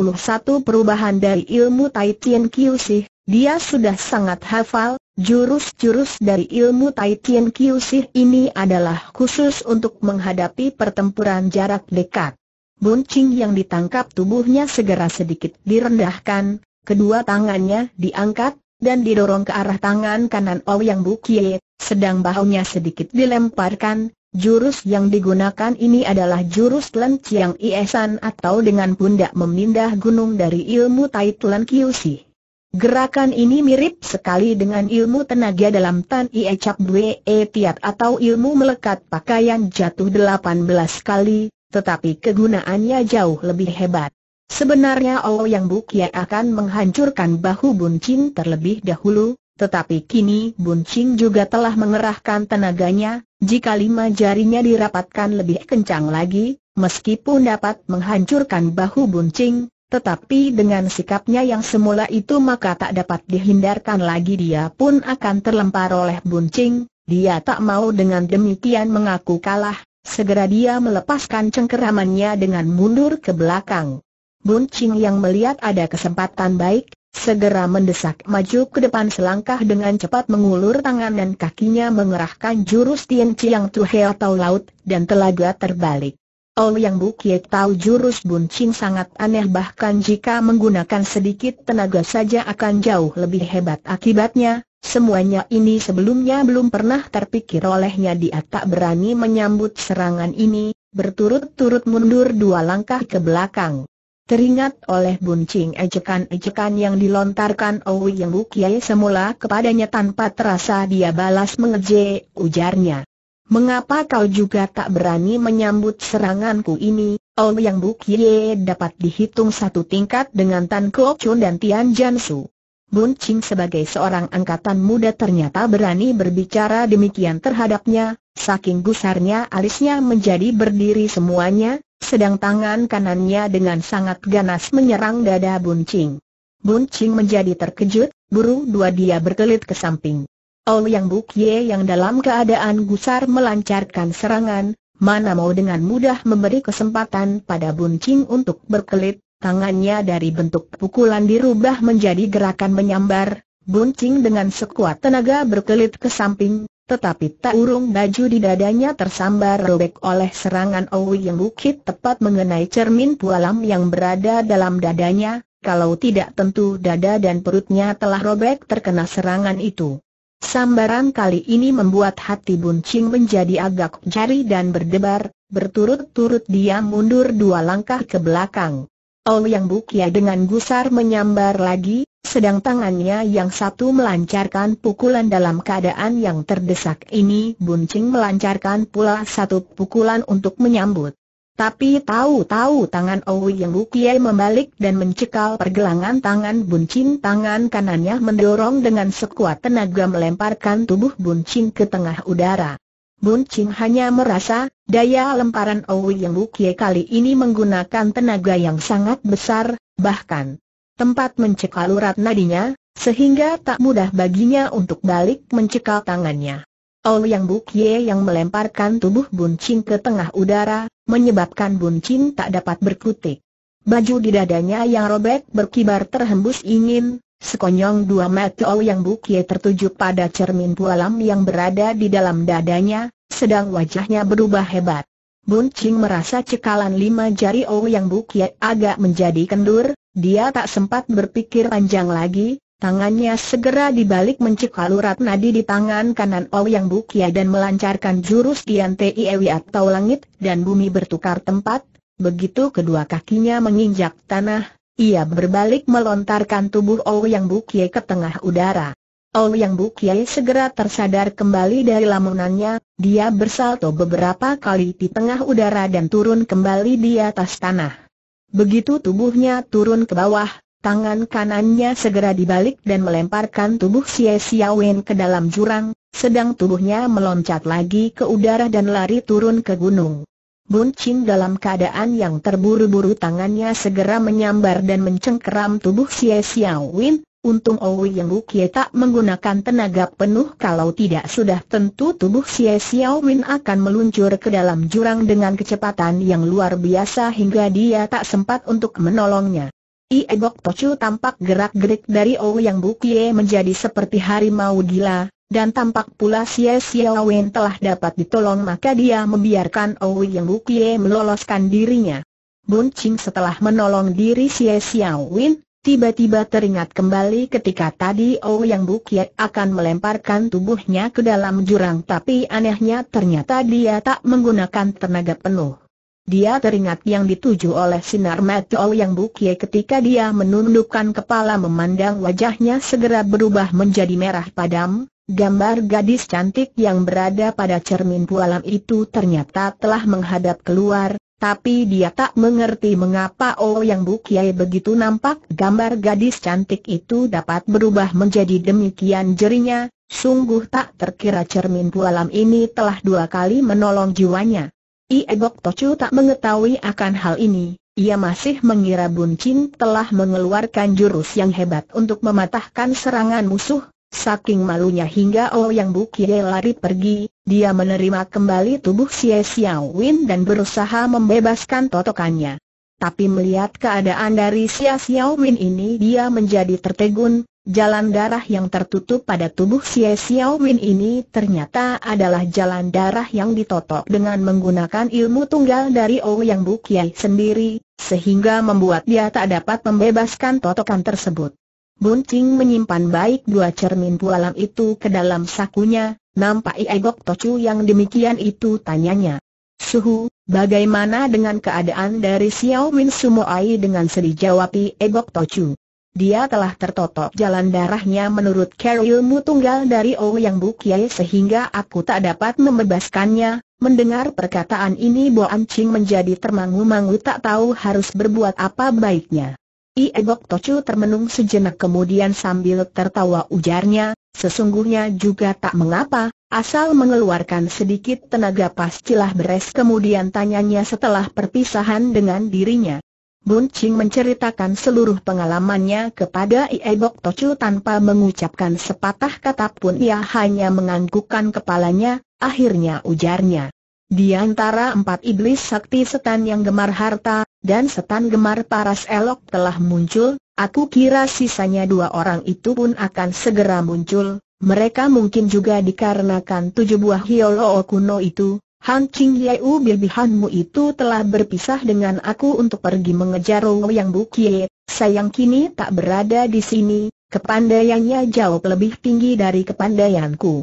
perubahan dari ilmu Tai Tien Kiu sih, dia sudah sangat hafal, jurus-jurus dari ilmu Tai Tien Kiu sih ini adalah khusus untuk menghadapi pertempuran jarak dekat. Buncing yang ditangkap tubuhnya segera sedikit direndahkan, kedua tangannya diangkat, dan didorong ke arah tangan kanan Ouyang Bukie, sedang bahunya sedikit dilemparkan, Jurus yang digunakan ini adalah jurus Tlen Chiang Iesan atau dengan pundak memindah gunung dari ilmu Tai Tlen Kiusi. Gerakan ini mirip sekali dengan ilmu tenaga dalam Tan Ie Chap Bwe Tiat e atau ilmu melekat pakaian jatuh 18 kali, tetapi kegunaannya jauh lebih hebat. Sebenarnya Ouyang Bukia akan menghancurkan bahu Buncin terlebih dahulu, tetapi kini Bun Ching juga telah mengerahkan tenaganya, jika lima jarinya dirapatkan lebih kencang lagi, meskipun dapat menghancurkan bahu Bun Ching, tetapi dengan sikapnya yang semula itu maka tak dapat dihindarkan lagi dia pun akan terlempar oleh Bun Ching, dia tak mau dengan demikian mengaku kalah, segera dia melepaskan cengkeramannya dengan mundur ke belakang. Bun Ching yang melihat ada kesempatan baik, Segera mendesak maju ke depan selangkah dengan cepat mengulur tangan dan kakinya mengerahkan jurus Tian Chiang Tuhe atau laut, dan telaga terbalik. All Yang Bukiet tahu jurus buncing sangat aneh bahkan jika menggunakan sedikit tenaga saja akan jauh lebih hebat akibatnya, semuanya ini sebelumnya belum pernah terpikir olehnya dia tak berani menyambut serangan ini, berturut-turut mundur dua langkah ke belakang. Teringat oleh buncing ejekan-ejekan yang dilontarkan Owi Yang Bukiai semula kepadanya tanpa terasa dia balas mengejek, ujarnya. Mengapa kau juga tak berani menyambut seranganku ini? Owi Yang Bukiai dapat dihitung satu tingkat dengan Tan Kuo Chun dan Tian Jansu. Bun Ching sebagai seorang angkatan muda ternyata berani berbicara demikian terhadapnya, saking gusarnya alisnya menjadi berdiri semuanya, sedang tangan kanannya dengan sangat ganas menyerang dada Bun Ching. Bun Ching menjadi terkejut, buru dua dia berkelit ke samping. Ol Yang Buk Ye yang dalam keadaan gusar melancarkan serangan, mana mau dengan mudah memberi kesempatan pada Bun Ching untuk berkelit, tangannya dari bentuk pukulan dirubah menjadi gerakan menyambar, buncing dengan sekuat tenaga berkelit ke samping, tetapi tak urung baju di dadanya tersambar robek oleh serangan Owi yang bukit tepat mengenai cermin pualam yang berada dalam dadanya, kalau tidak tentu dada dan perutnya telah robek terkena serangan itu. Sambaran kali ini membuat hati Buncing menjadi agak jari dan berdebar, berturut-turut dia mundur dua langkah ke belakang. Ouyang Bukia dengan gusar menyambar lagi, sedang tangannya yang satu melancarkan pukulan dalam keadaan yang terdesak ini Buncing melancarkan pula satu pukulan untuk menyambut. Tapi tahu-tahu tangan Owi yang bukiai membalik dan mencekal pergelangan tangan Buncin tangan kanannya mendorong dengan sekuat tenaga melemparkan tubuh Buncin ke tengah udara. Bun Ching hanya merasa, daya lemparan Owi Yang Bukye kali ini menggunakan tenaga yang sangat besar, bahkan tempat mencekal urat nadinya, sehingga tak mudah baginya untuk balik mencekal tangannya. Owi Yang Bukye yang melemparkan tubuh Bun Ching ke tengah udara, menyebabkan Bun Ching tak dapat berkutik. Baju di dadanya yang robek berkibar terhembus ingin, Sekonyong dua mata yang bukie tertuju pada cermin pualam yang berada di dalam dadanya, sedang wajahnya berubah hebat. Bun Ching merasa cekalan lima jari O yang bukie agak menjadi kendur, dia tak sempat berpikir panjang lagi, tangannya segera dibalik mencekal urat nadi di tangan kanan O yang bukie dan melancarkan jurus Tian Tiewi atau langit dan bumi bertukar tempat, begitu kedua kakinya menginjak tanah, ia berbalik melontarkan tubuh Ou Yang ke tengah udara. Ou Yang segera tersadar kembali dari lamunannya, dia bersalto beberapa kali di tengah udara dan turun kembali di atas tanah. Begitu tubuhnya turun ke bawah, tangan kanannya segera dibalik dan melemparkan tubuh Xie Xiaowen ke dalam jurang, sedang tubuhnya meloncat lagi ke udara dan lari turun ke gunung. Bun Chin dalam keadaan yang terburu-buru tangannya segera menyambar dan mencengkeram tubuh Xie Xiao Win, untung Owi yang Bukie tak menggunakan tenaga penuh kalau tidak sudah tentu tubuh Xie Xiao Win akan meluncur ke dalam jurang dengan kecepatan yang luar biasa hingga dia tak sempat untuk menolongnya. Iebok Tochu tampak gerak-gerik dari Owi yang Bukie menjadi seperti harimau gila, dan tampak pula si Xiao Wen telah dapat ditolong maka dia membiarkan Owi Yang Bukie meloloskan dirinya. Bun Ching setelah menolong diri si Xiao Wen, tiba-tiba teringat kembali ketika tadi Owi Yang Bukie akan melemparkan tubuhnya ke dalam jurang tapi anehnya ternyata dia tak menggunakan tenaga penuh. Dia teringat yang dituju oleh sinar mata Owi Yang Bukie ketika dia menundukkan kepala memandang wajahnya segera berubah menjadi merah padam, Gambar gadis cantik yang berada pada cermin pualam itu ternyata telah menghadap keluar, tapi dia tak mengerti mengapa Oh Yang Bukiai begitu nampak gambar gadis cantik itu dapat berubah menjadi demikian jerinya, sungguh tak terkira cermin pualam ini telah dua kali menolong jiwanya. Iegok Tocu tak mengetahui akan hal ini, ia masih mengira Buncin telah mengeluarkan jurus yang hebat untuk mematahkan serangan musuh, Saking malunya hingga Ouyang oh Kie lari pergi, dia menerima kembali tubuh Xie Win dan berusaha membebaskan totokannya. Tapi melihat keadaan dari Xie Win ini dia menjadi tertegun, jalan darah yang tertutup pada tubuh Xie Win ini ternyata adalah jalan darah yang ditotok dengan menggunakan ilmu tunggal dari Ouyang oh Kie sendiri, sehingga membuat dia tak dapat membebaskan totokan tersebut. Bun Ching menyimpan baik dua cermin pualam itu ke dalam sakunya, nampak Iegok Tocu yang demikian itu tanyanya. Suhu, bagaimana dengan keadaan dari Xiao Min Sumoai dengan sedih jawab Iegok Tocu? Dia telah tertotok jalan darahnya menurut care ilmu tunggal dari Oh Yang Bukiai sehingga aku tak dapat membebaskannya. Mendengar perkataan ini Bo Ching menjadi termangu-mangu tak tahu harus berbuat apa baiknya. Iebok Tocu termenung sejenak kemudian sambil tertawa ujarnya, sesungguhnya juga tak mengapa, asal mengeluarkan sedikit tenaga pastilah beres kemudian tanyanya setelah perpisahan dengan dirinya. Bun Ching menceritakan seluruh pengalamannya kepada Iebok Tocu tanpa mengucapkan sepatah kata pun ia hanya menganggukkan kepalanya, akhirnya ujarnya. Di antara empat iblis sakti setan yang gemar harta, dan setan gemar paras elok telah muncul, aku kira sisanya dua orang itu pun akan segera muncul, mereka mungkin juga dikarenakan tujuh buah hiolo okuno itu, Han Ching Yeu Bilbihanmu itu telah berpisah dengan aku untuk pergi mengejar Wu Yang Bukie, sayang kini tak berada di sini, kepandaiannya jauh lebih tinggi dari kepandaianku.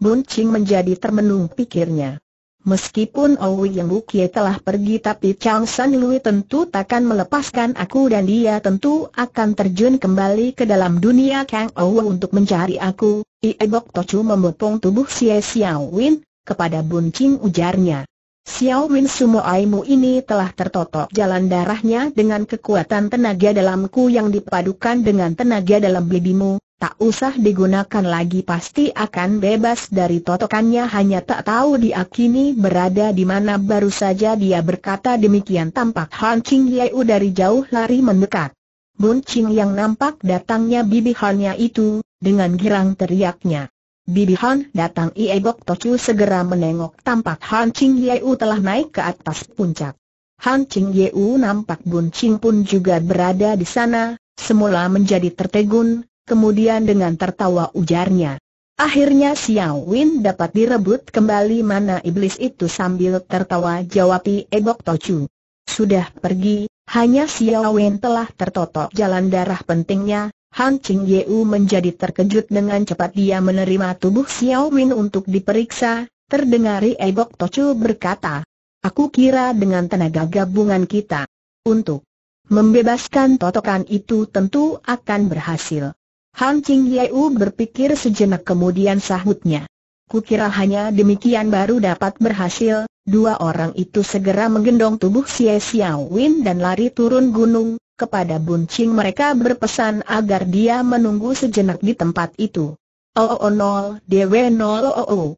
Bun Ching menjadi termenung pikirnya. Meskipun Owi yang Bukie telah pergi tapi Chang San Lui tentu takkan melepaskan aku dan dia tentu akan terjun kembali ke dalam dunia Kang Owi untuk mencari aku. Bok Tochu memotong tubuh Xie Xiao Win, kepada Bun Qing ujarnya. Xiao Win aimu ini telah tertotok jalan darahnya dengan kekuatan tenaga dalamku yang dipadukan dengan tenaga dalam bibimu, tak usah digunakan lagi pasti akan bebas dari totokannya hanya tak tahu dia kini berada di mana baru saja dia berkata demikian tampak Han Qing Yeu dari jauh lari mendekat. Bun Qing yang nampak datangnya Bibi Hannya itu, dengan girang teriaknya. Bibi Han datang Ie Bok Tocu segera menengok tampak Han Qing Yeu telah naik ke atas puncak. Han Qing Yeu nampak Bun Qing pun juga berada di sana, semula menjadi tertegun, kemudian dengan tertawa ujarnya. Akhirnya Xiao Win dapat direbut kembali mana iblis itu sambil tertawa jawab Ebok eh, Tochu. Sudah pergi, hanya Xiao Win telah tertotok jalan darah pentingnya, Han Ching Yeu menjadi terkejut dengan cepat dia menerima tubuh Xiao Win untuk diperiksa, terdengari Ebok eh, Tochu berkata, Aku kira dengan tenaga gabungan kita, untuk membebaskan totokan itu tentu akan berhasil. Han Ching Yeu berpikir sejenak kemudian sahutnya. Kukira hanya demikian baru dapat berhasil, dua orang itu segera menggendong tubuh Xie Xiao Win dan lari turun gunung, kepada Bun Ching mereka berpesan agar dia menunggu sejenak di tempat itu. oh, oh, oh nol, dewe nol, oh, oh, oh.